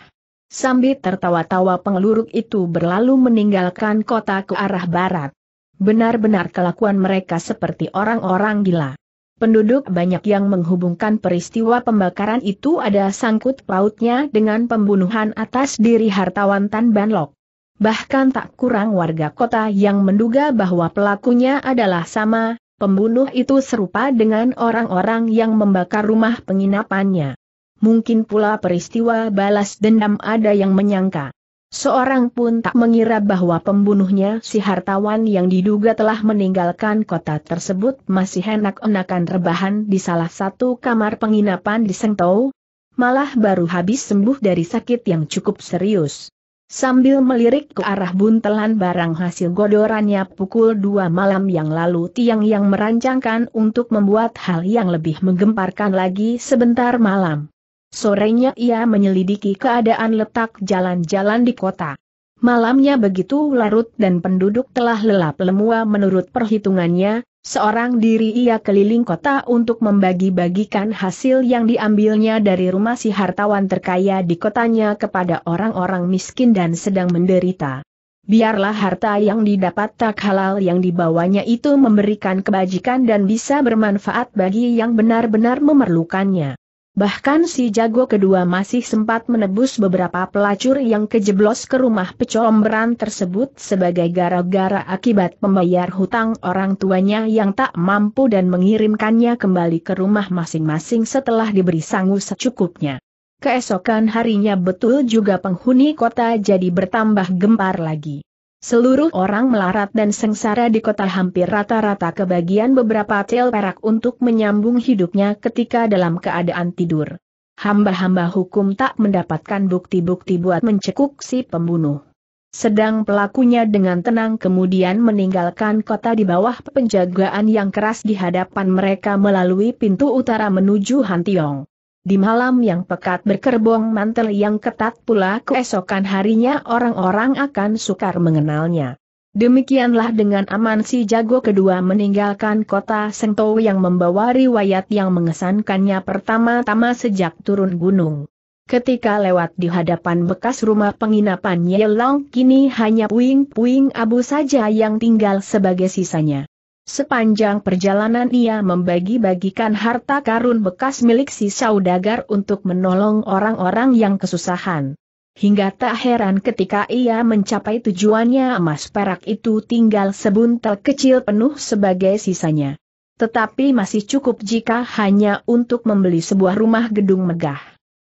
Sambil tertawa-tawa pengeluruk itu berlalu meninggalkan kota ke arah barat. Benar-benar kelakuan mereka seperti orang-orang gila. Penduduk banyak yang menghubungkan peristiwa pembakaran itu ada sangkut pautnya dengan pembunuhan atas diri hartawan Tan Banlok bahkan tak kurang warga kota yang menduga bahwa pelakunya adalah sama, pembunuh itu serupa dengan orang-orang yang membakar rumah penginapannya. Mungkin pula peristiwa balas dendam ada yang menyangka. Seorang pun tak mengira bahwa pembunuhnya si hartawan yang diduga telah meninggalkan kota tersebut masih enak-enakan rebahan di salah satu kamar penginapan di Sengtou, malah baru habis sembuh dari sakit yang cukup serius. Sambil melirik ke arah buntelan barang hasil godorannya pukul dua malam yang lalu tiang yang merancangkan untuk membuat hal yang lebih menggemparkan lagi sebentar malam. Sorenya ia menyelidiki keadaan letak jalan-jalan di kota. Malamnya begitu larut dan penduduk telah lelap lemua menurut perhitungannya, seorang diri ia keliling kota untuk membagi-bagikan hasil yang diambilnya dari rumah si hartawan terkaya di kotanya kepada orang-orang miskin dan sedang menderita. Biarlah harta yang didapat tak halal yang dibawanya itu memberikan kebajikan dan bisa bermanfaat bagi yang benar-benar memerlukannya. Bahkan si jago kedua masih sempat menebus beberapa pelacur yang kejeblos ke rumah pecomberan tersebut sebagai gara-gara akibat pembayar hutang orang tuanya yang tak mampu dan mengirimkannya kembali ke rumah masing-masing setelah diberi sangu secukupnya. Keesokan harinya betul juga penghuni kota jadi bertambah gempar lagi. Seluruh orang melarat dan sengsara di kota hampir rata-rata kebagian beberapa tel perak untuk menyambung hidupnya ketika dalam keadaan tidur. Hamba-hamba hukum tak mendapatkan bukti-bukti buat mencekuk si pembunuh. Sedang pelakunya dengan tenang kemudian meninggalkan kota di bawah penjagaan yang keras di hadapan mereka melalui pintu utara menuju Hantiong. Di malam yang pekat berkerbong mantel yang ketat pula keesokan harinya orang-orang akan sukar mengenalnya. Demikianlah dengan aman si jago kedua meninggalkan kota Sengtou yang membawa riwayat yang mengesankannya pertama-tama sejak turun gunung. Ketika lewat di hadapan bekas rumah penginapan Yelong kini hanya puing-puing abu saja yang tinggal sebagai sisanya. Sepanjang perjalanan ia membagi-bagikan harta karun bekas milik si saudagar untuk menolong orang-orang yang kesusahan. Hingga tak heran ketika ia mencapai tujuannya emas perak itu tinggal sebuntel kecil penuh sebagai sisanya. Tetapi masih cukup jika hanya untuk membeli sebuah rumah gedung megah.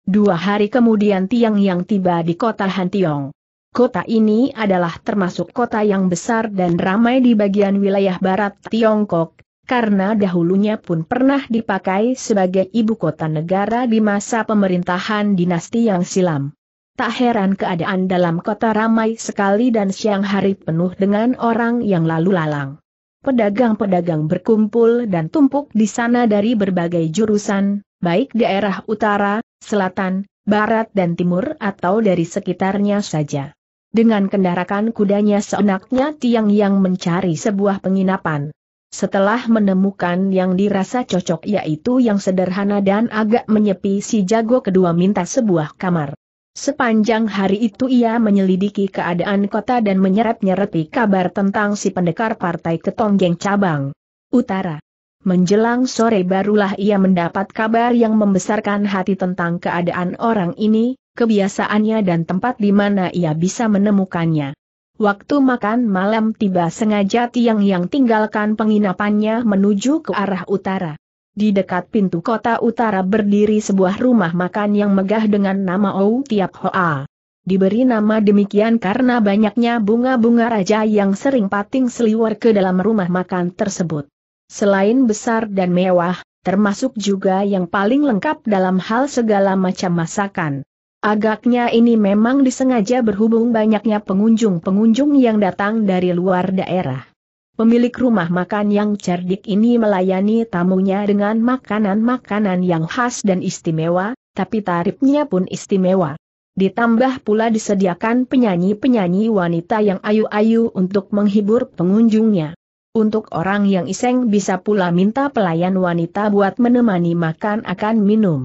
Dua hari kemudian Tiang yang tiba di kota Hantiong. Kota ini adalah termasuk kota yang besar dan ramai di bagian wilayah barat Tiongkok, karena dahulunya pun pernah dipakai sebagai ibu kota negara di masa pemerintahan dinasti yang silam. Tak heran keadaan dalam kota ramai sekali dan siang hari penuh dengan orang yang lalu lalang. Pedagang-pedagang berkumpul dan tumpuk di sana dari berbagai jurusan, baik daerah utara, selatan, barat dan timur atau dari sekitarnya saja. Dengan kendaraan kudanya seenaknya Tiang Yang mencari sebuah penginapan. Setelah menemukan yang dirasa cocok yaitu yang sederhana dan agak menyepi si jago kedua minta sebuah kamar. Sepanjang hari itu ia menyelidiki keadaan kota dan menyerap nyerapi kabar tentang si pendekar partai ketonggeng cabang. Utara. Menjelang sore barulah ia mendapat kabar yang membesarkan hati tentang keadaan orang ini, kebiasaannya dan tempat di mana ia bisa menemukannya. Waktu makan malam tiba sengaja Tiang Yang tinggalkan penginapannya menuju ke arah utara. Di dekat pintu kota utara berdiri sebuah rumah makan yang megah dengan nama Ou Tiap Hoa. Diberi nama demikian karena banyaknya bunga-bunga raja yang sering pating seliwer ke dalam rumah makan tersebut. Selain besar dan mewah, termasuk juga yang paling lengkap dalam hal segala macam masakan. Agaknya ini memang disengaja berhubung banyaknya pengunjung-pengunjung yang datang dari luar daerah. Pemilik rumah makan yang cerdik ini melayani tamunya dengan makanan-makanan yang khas dan istimewa, tapi tarifnya pun istimewa. Ditambah pula disediakan penyanyi-penyanyi wanita yang ayu-ayu untuk menghibur pengunjungnya. Untuk orang yang iseng bisa pula minta pelayan wanita buat menemani makan akan minum.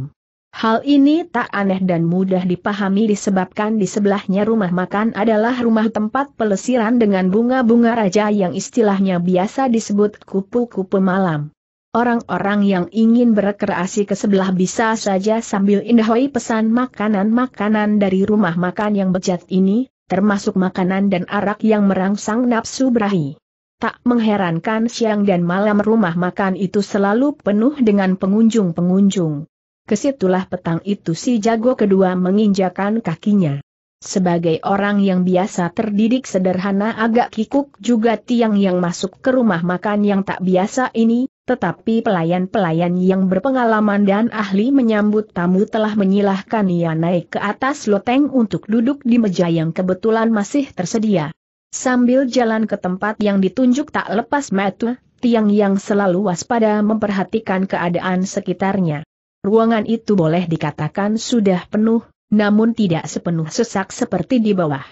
Hal ini tak aneh dan mudah dipahami disebabkan di sebelahnya rumah makan adalah rumah tempat pelesiran dengan bunga-bunga raja yang istilahnya biasa disebut kupu-kupu malam. Orang-orang yang ingin berkreasi ke sebelah bisa saja sambil indahoi pesan makanan-makanan dari rumah makan yang bejat ini, termasuk makanan dan arak yang merangsang nafsu berahi. Tak mengherankan siang dan malam rumah makan itu selalu penuh dengan pengunjung-pengunjung. Kesitulah petang itu si jago kedua menginjakan kakinya. Sebagai orang yang biasa terdidik sederhana agak kikuk juga tiang yang masuk ke rumah makan yang tak biasa ini, tetapi pelayan-pelayan yang berpengalaman dan ahli menyambut tamu telah menyilahkan ia naik ke atas loteng untuk duduk di meja yang kebetulan masih tersedia. Sambil jalan ke tempat yang ditunjuk tak lepas metu, tiang yang selalu waspada memperhatikan keadaan sekitarnya. Ruangan itu boleh dikatakan sudah penuh, namun tidak sepenuh sesak seperti di bawah.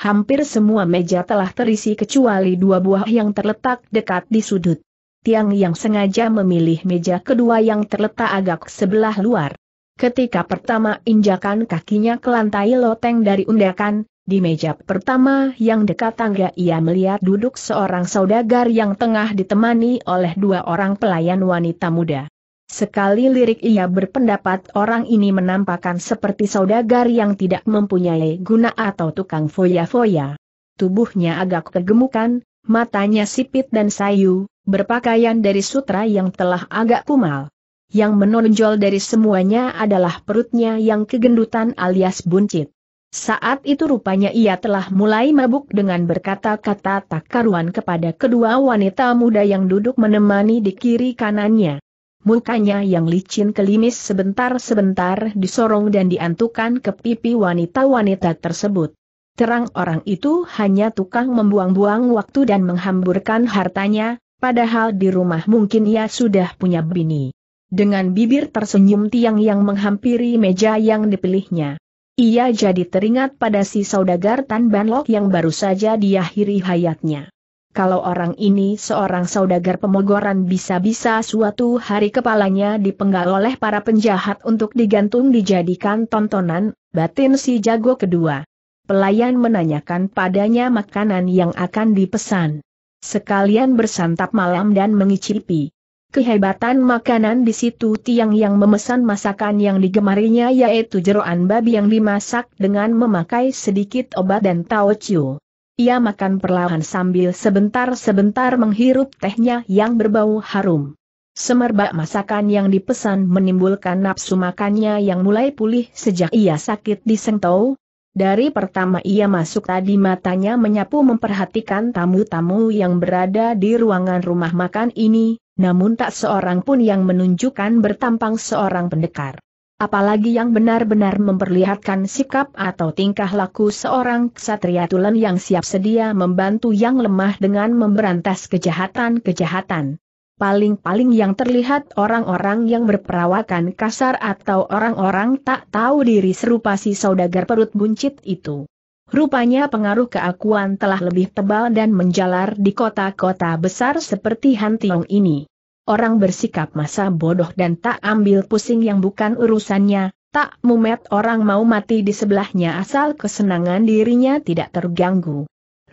Hampir semua meja telah terisi kecuali dua buah yang terletak dekat di sudut. Tiang yang sengaja memilih meja kedua yang terletak agak sebelah luar. Ketika pertama injakan kakinya ke lantai loteng dari undakan, di meja pertama yang dekat tangga ia melihat duduk seorang saudagar yang tengah ditemani oleh dua orang pelayan wanita muda. Sekali lirik ia berpendapat orang ini menampakkan seperti saudagar yang tidak mempunyai guna atau tukang foya-foya. Tubuhnya agak kegemukan, matanya sipit dan sayu, berpakaian dari sutra yang telah agak kumal. Yang menonjol dari semuanya adalah perutnya yang kegendutan alias buncit. Saat itu rupanya ia telah mulai mabuk dengan berkata-kata tak karuan kepada kedua wanita muda yang duduk menemani di kiri kanannya. Mukanya yang licin kelimis sebentar-sebentar disorong dan diantukan ke pipi wanita-wanita tersebut. Terang orang itu hanya tukang membuang-buang waktu dan menghamburkan hartanya, padahal di rumah mungkin ia sudah punya bini. Dengan bibir tersenyum tiang yang menghampiri meja yang dipilihnya. Ia jadi teringat pada si saudagar Tan Banlok yang baru saja diakhiri hayatnya kalau orang ini seorang saudagar pemogoran bisa-bisa suatu hari kepalanya dipenggal oleh para penjahat untuk digantung dijadikan tontonan, batin si jago kedua. Pelayan menanyakan padanya makanan yang akan dipesan. Sekalian bersantap malam dan mengicipi. Kehebatan makanan di situ tiang yang memesan masakan yang digemarinya yaitu jeroan babi yang dimasak dengan memakai sedikit obat dan tauciu. Ia makan perlahan sambil sebentar-sebentar menghirup tehnya yang berbau harum. Semerbak masakan yang dipesan menimbulkan nafsu makannya yang mulai pulih sejak ia sakit di Sengtou. Dari pertama ia masuk tadi matanya menyapu memperhatikan tamu-tamu yang berada di ruangan rumah makan ini, namun tak seorang pun yang menunjukkan bertampang seorang pendekar apalagi yang benar-benar memperlihatkan sikap atau tingkah laku seorang ksatria tulen yang siap sedia membantu yang lemah dengan memberantas kejahatan-kejahatan. Paling-paling yang terlihat orang-orang yang berperawakan kasar atau orang-orang tak tahu diri serupa si saudagar perut buncit itu. Rupanya pengaruh keakuan telah lebih tebal dan menjalar di kota-kota besar seperti Hantiong ini orang bersikap masa bodoh dan tak ambil pusing yang bukan urusannya, tak mumet orang mau mati di sebelahnya asal kesenangan dirinya tidak terganggu.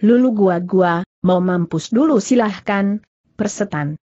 Lulu gua-gua, mau mampus dulu silahkan, persetan.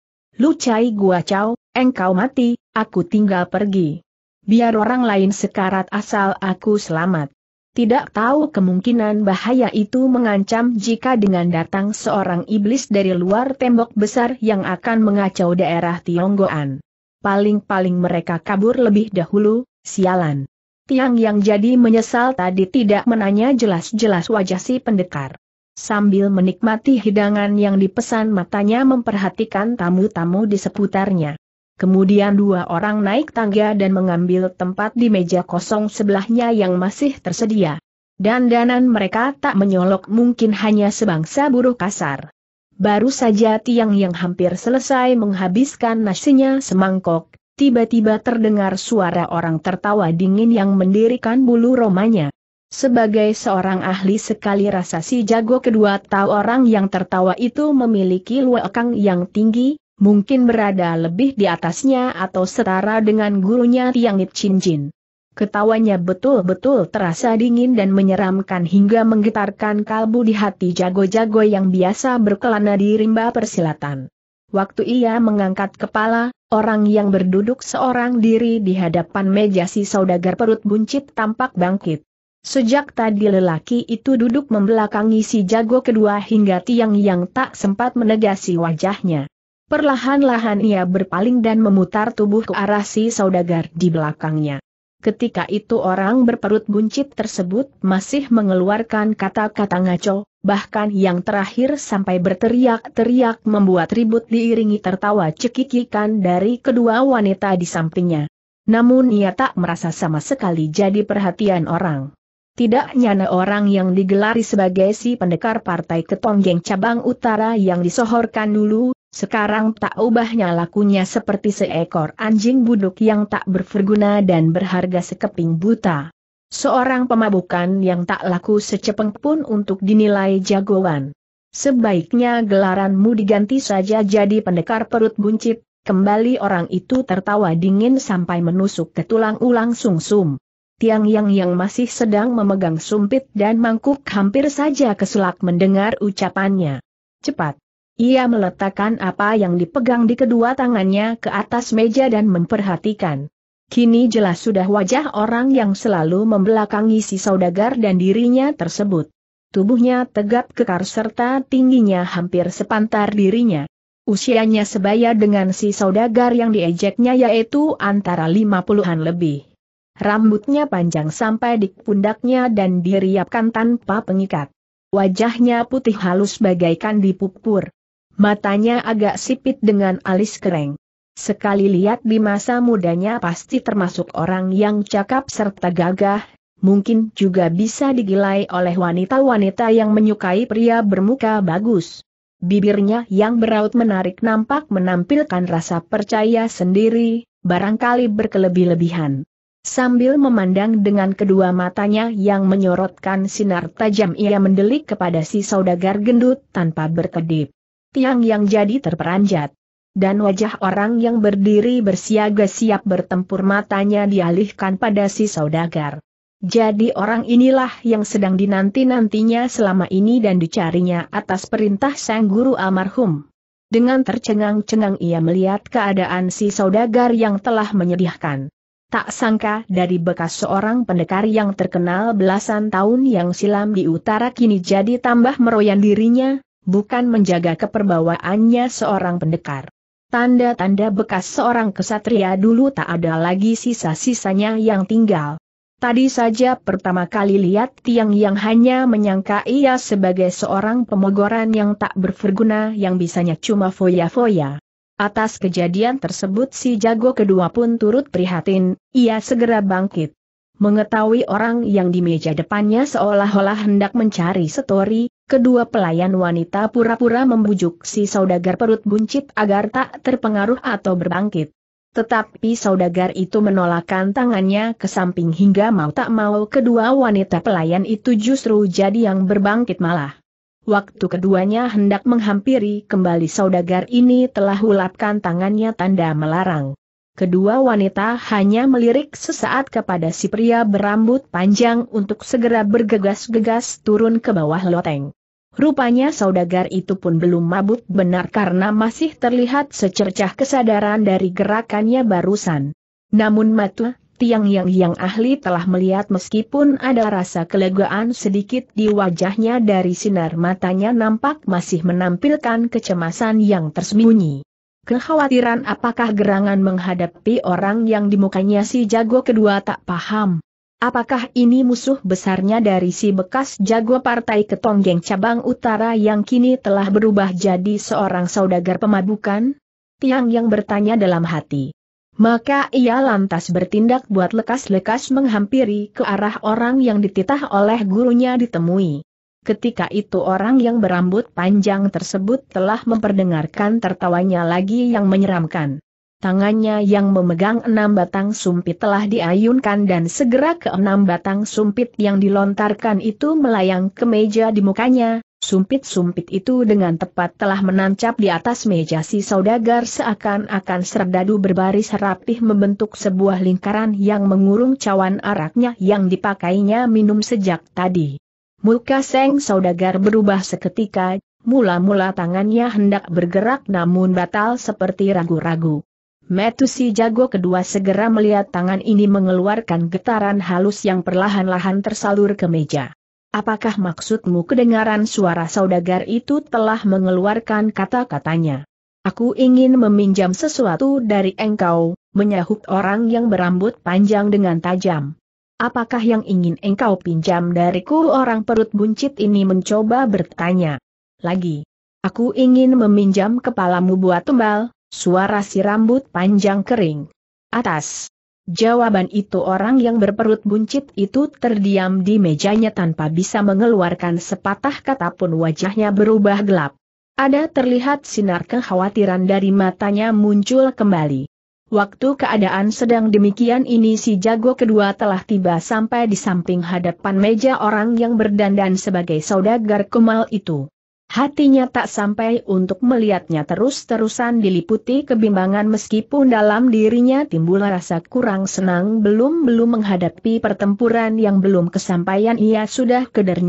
Lu cai gua caw, engkau mati, aku tinggal pergi. Biar orang lain sekarat asal aku selamat. Tidak tahu kemungkinan bahaya itu mengancam jika dengan datang seorang iblis dari luar tembok besar yang akan mengacau daerah Tionggoan. Paling-paling mereka kabur lebih dahulu, sialan. Tiang yang jadi menyesal tadi tidak menanya jelas-jelas wajah si pendekar. Sambil menikmati hidangan yang dipesan matanya memperhatikan tamu-tamu di seputarnya. Kemudian dua orang naik tangga dan mengambil tempat di meja kosong sebelahnya yang masih tersedia. Dandanan mereka tak menyolok mungkin hanya sebangsa buruh kasar. Baru saja tiang yang hampir selesai menghabiskan nasinya semangkok, tiba-tiba terdengar suara orang tertawa dingin yang mendirikan bulu romanya. Sebagai seorang ahli sekali rasa si jago kedua tahu orang yang tertawa itu memiliki luekang yang tinggi, mungkin berada lebih di atasnya atau setara dengan gurunya Tiangit Cincin. Ketawanya betul-betul terasa dingin dan menyeramkan hingga menggetarkan kalbu di hati jago-jago yang biasa berkelana di rimba persilatan. Waktu ia mengangkat kepala, orang yang berduduk seorang diri di hadapan meja si saudagar perut buncit tampak bangkit. Sejak tadi lelaki itu duduk membelakangi si jago kedua hingga tiang yang tak sempat menegasi wajahnya. Perlahan-lahan ia berpaling dan memutar tubuh ke arah si saudagar di belakangnya. Ketika itu orang berperut buncit tersebut masih mengeluarkan kata-kata ngaco, bahkan yang terakhir sampai berteriak-teriak membuat ribut diiringi tertawa cekikikan dari kedua wanita di sampingnya. Namun ia tak merasa sama sekali jadi perhatian orang. Tidak nyana orang yang digelari sebagai si pendekar partai ketonggeng cabang utara yang disohorkan dulu, sekarang tak ubahnya lakunya seperti seekor anjing buduk yang tak berguna dan berharga sekeping buta. Seorang pemabukan yang tak laku secepeng pun untuk dinilai jagoan. Sebaiknya gelaranmu diganti saja jadi pendekar perut buncit, kembali orang itu tertawa dingin sampai menusuk ke tulang ulang sungsum. Tiang Yang yang masih sedang memegang sumpit dan mangkuk hampir saja kesulak mendengar ucapannya. Cepat! Ia meletakkan apa yang dipegang di kedua tangannya ke atas meja dan memperhatikan. Kini jelas sudah wajah orang yang selalu membelakangi si saudagar dan dirinya tersebut. Tubuhnya tegap kekar serta tingginya hampir sepantar dirinya. Usianya sebaya dengan si saudagar yang diejeknya yaitu antara lima puluhan lebih. Rambutnya panjang sampai di pundaknya dan diriapkan tanpa pengikat. Wajahnya putih halus bagaikan dipupur. Matanya agak sipit dengan alis kering. Sekali lihat di masa mudanya pasti termasuk orang yang cakap serta gagah, mungkin juga bisa digilai oleh wanita-wanita yang menyukai pria bermuka bagus. Bibirnya yang beraut menarik nampak menampilkan rasa percaya sendiri, barangkali berkelebih-lebihan. Sambil memandang dengan kedua matanya yang menyorotkan sinar tajam ia mendelik kepada si saudagar gendut tanpa berkedip tiang yang jadi terperanjat. Dan wajah orang yang berdiri bersiaga siap bertempur matanya dialihkan pada si saudagar. Jadi orang inilah yang sedang dinanti-nantinya selama ini dan dicarinya atas perintah sang guru almarhum. Dengan tercengang-cengang ia melihat keadaan si saudagar yang telah menyedihkan. Tak sangka dari bekas seorang pendekar yang terkenal belasan tahun yang silam di utara kini jadi tambah meroyan dirinya, bukan menjaga keperbawaannya seorang pendekar. Tanda-tanda bekas seorang kesatria dulu tak ada lagi sisa-sisanya yang tinggal. Tadi saja pertama kali lihat tiang yang hanya menyangka ia sebagai seorang pemogoran yang tak berferguna yang bisanya cuma foya-foya. Atas kejadian tersebut si jago kedua pun turut prihatin, ia segera bangkit. Mengetahui orang yang di meja depannya seolah-olah hendak mencari setori, Kedua pelayan wanita pura-pura membujuk si saudagar perut buncit agar tak terpengaruh atau berbangkit. Tetapi saudagar itu menolakkan tangannya ke samping hingga mau tak mau kedua wanita pelayan itu justru jadi yang berbangkit malah. Waktu keduanya hendak menghampiri kembali saudagar ini telah hulapkan tangannya tanda melarang kedua wanita hanya melirik sesaat kepada si pria berambut panjang untuk segera bergegas-gegas turun ke bawah loteng. Rupanya saudagar itu pun belum mabuk benar karena masih terlihat secercah kesadaran dari gerakannya barusan. Namun matu, tiang yang yang ahli telah melihat meskipun ada rasa kelegaan sedikit di wajahnya dari sinar matanya nampak masih menampilkan kecemasan yang tersembunyi. Kekhawatiran apakah gerangan menghadapi orang yang dimukanya si jago kedua tak paham. Apakah ini musuh besarnya dari si bekas jago partai ketonggeng cabang utara yang kini telah berubah jadi seorang saudagar pemabukan? Tiang yang bertanya dalam hati. Maka ia lantas bertindak buat lekas-lekas menghampiri ke arah orang yang dititah oleh gurunya ditemui. Ketika itu orang yang berambut panjang tersebut telah memperdengarkan tertawanya lagi yang menyeramkan. Tangannya yang memegang enam batang sumpit telah diayunkan dan segera ke enam batang sumpit yang dilontarkan itu melayang ke meja di mukanya, Sumpit-sumpit itu dengan tepat telah menancap di atas meja si saudagar seakan-akan serdadu berbaris rapih membentuk sebuah lingkaran yang mengurung cawan araknya yang dipakainya minum sejak tadi. Muka Seng Saudagar berubah seketika, mula-mula tangannya hendak bergerak namun batal seperti ragu-ragu. Metusi jago kedua segera melihat tangan ini mengeluarkan getaran halus yang perlahan-lahan tersalur ke meja. Apakah maksudmu kedengaran suara saudagar itu telah mengeluarkan kata-katanya? Aku ingin meminjam sesuatu dari engkau, menyahut orang yang berambut panjang dengan tajam. Apakah yang ingin engkau pinjam dariku? Orang perut buncit ini mencoba bertanya. Lagi. Aku ingin meminjam kepalamu buat tumbal, suara si rambut panjang kering. Atas. Jawaban itu orang yang berperut buncit itu terdiam di mejanya tanpa bisa mengeluarkan sepatah kata pun wajahnya berubah gelap. Ada terlihat sinar kekhawatiran dari matanya muncul kembali. Waktu keadaan sedang demikian ini si jago kedua telah tiba sampai di samping hadapan meja orang yang berdandan sebagai saudagar Kemal itu. Hatinya tak sampai untuk melihatnya terus-terusan diliputi kebimbangan meskipun dalam dirinya timbul rasa kurang senang belum-belum menghadapi pertempuran yang belum kesampaian ia sudah keder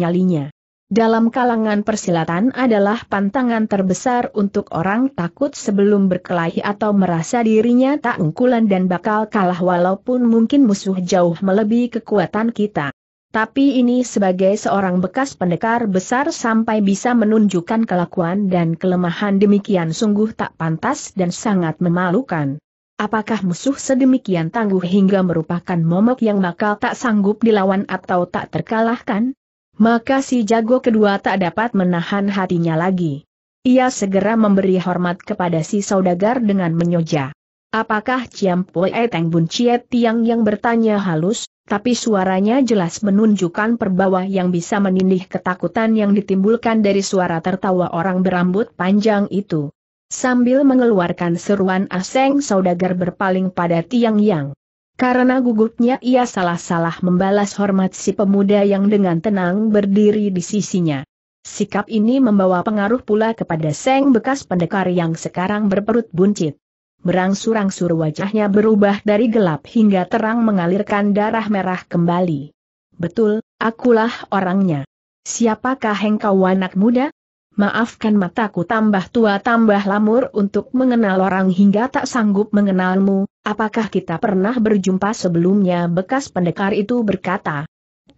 dalam kalangan persilatan adalah pantangan terbesar untuk orang takut sebelum berkelahi atau merasa dirinya tak unggulan dan bakal kalah walaupun mungkin musuh jauh melebihi kekuatan kita. Tapi ini sebagai seorang bekas pendekar besar sampai bisa menunjukkan kelakuan dan kelemahan demikian sungguh tak pantas dan sangat memalukan. Apakah musuh sedemikian tangguh hingga merupakan momok yang bakal tak sanggup dilawan atau tak terkalahkan? maka si jago kedua tak dapat menahan hatinya lagi. Ia segera memberi hormat kepada si saudagar dengan menyoja. Apakah Ciam Pue Teng Bun Ciet Tiang yang bertanya halus, tapi suaranya jelas menunjukkan perbawa yang bisa menindih ketakutan yang ditimbulkan dari suara tertawa orang berambut panjang itu. Sambil mengeluarkan seruan aseng saudagar berpaling pada Tiang Yang. Karena gugupnya ia salah-salah membalas hormat si pemuda yang dengan tenang berdiri di sisinya. Sikap ini membawa pengaruh pula kepada Seng bekas pendekar yang sekarang berperut buncit. Berangsur-angsur wajahnya berubah dari gelap hingga terang mengalirkan darah merah kembali. Betul, akulah orangnya. Siapakah engkau anak muda? Maafkan mataku tambah tua tambah lamur untuk mengenal orang hingga tak sanggup mengenalmu, Apakah kita pernah berjumpa sebelumnya bekas pendekar itu berkata.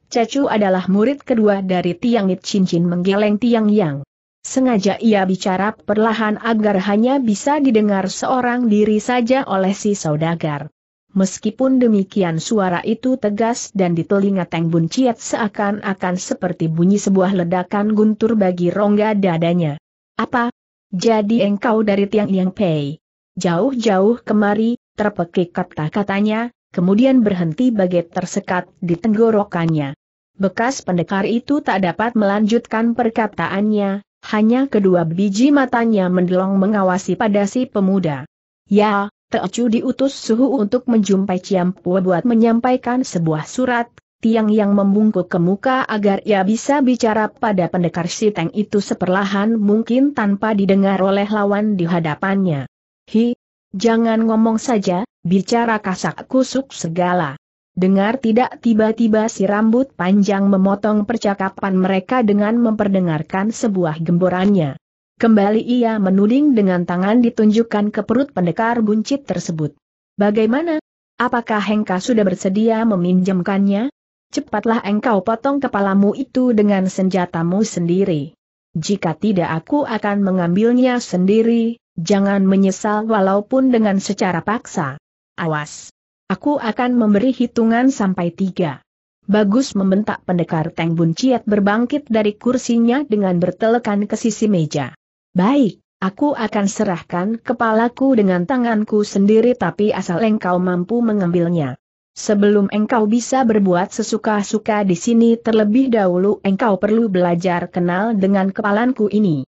Cecu adalah murid kedua dari Tiangit Cincin menggeleng Tiang Yang. Sengaja ia bicara perlahan agar hanya bisa didengar seorang diri saja oleh si saudagar. Meskipun demikian suara itu tegas dan di telinga Teng Bun Ciat seakan-akan seperti bunyi sebuah ledakan guntur bagi rongga dadanya. Apa? Jadi engkau dari Tiang Yang Pei? Jauh-jauh kemari, terpekik kata-katanya, kemudian berhenti bagai tersekat di tenggorokannya. Bekas pendekar itu tak dapat melanjutkan perkataannya, hanya kedua biji matanya mendelong mengawasi pada si pemuda. Ya, Teocu diutus suhu untuk menjumpai Ciampua buat menyampaikan sebuah surat, tiang yang membungkuk ke muka agar ia bisa bicara pada pendekar siteng itu seperlahan mungkin tanpa didengar oleh lawan di hadapannya. Hi, Jangan ngomong saja, bicara kasak kusuk segala. Dengar tidak tiba-tiba si rambut panjang memotong percakapan mereka dengan memperdengarkan sebuah gemborannya. Kembali ia menuding dengan tangan ditunjukkan ke perut pendekar buncit tersebut. Bagaimana? Apakah Hengka sudah bersedia meminjamkannya? Cepatlah engkau potong kepalamu itu dengan senjatamu sendiri. Jika tidak aku akan mengambilnya sendiri, Jangan menyesal walaupun dengan secara paksa. Awas. Aku akan memberi hitungan sampai tiga. Bagus membentak pendekar Teng Bun Ciat berbangkit dari kursinya dengan bertelekan ke sisi meja. Baik, aku akan serahkan kepalaku dengan tanganku sendiri tapi asal engkau mampu mengambilnya. Sebelum engkau bisa berbuat sesuka-suka di sini terlebih dahulu engkau perlu belajar kenal dengan kepalanku ini.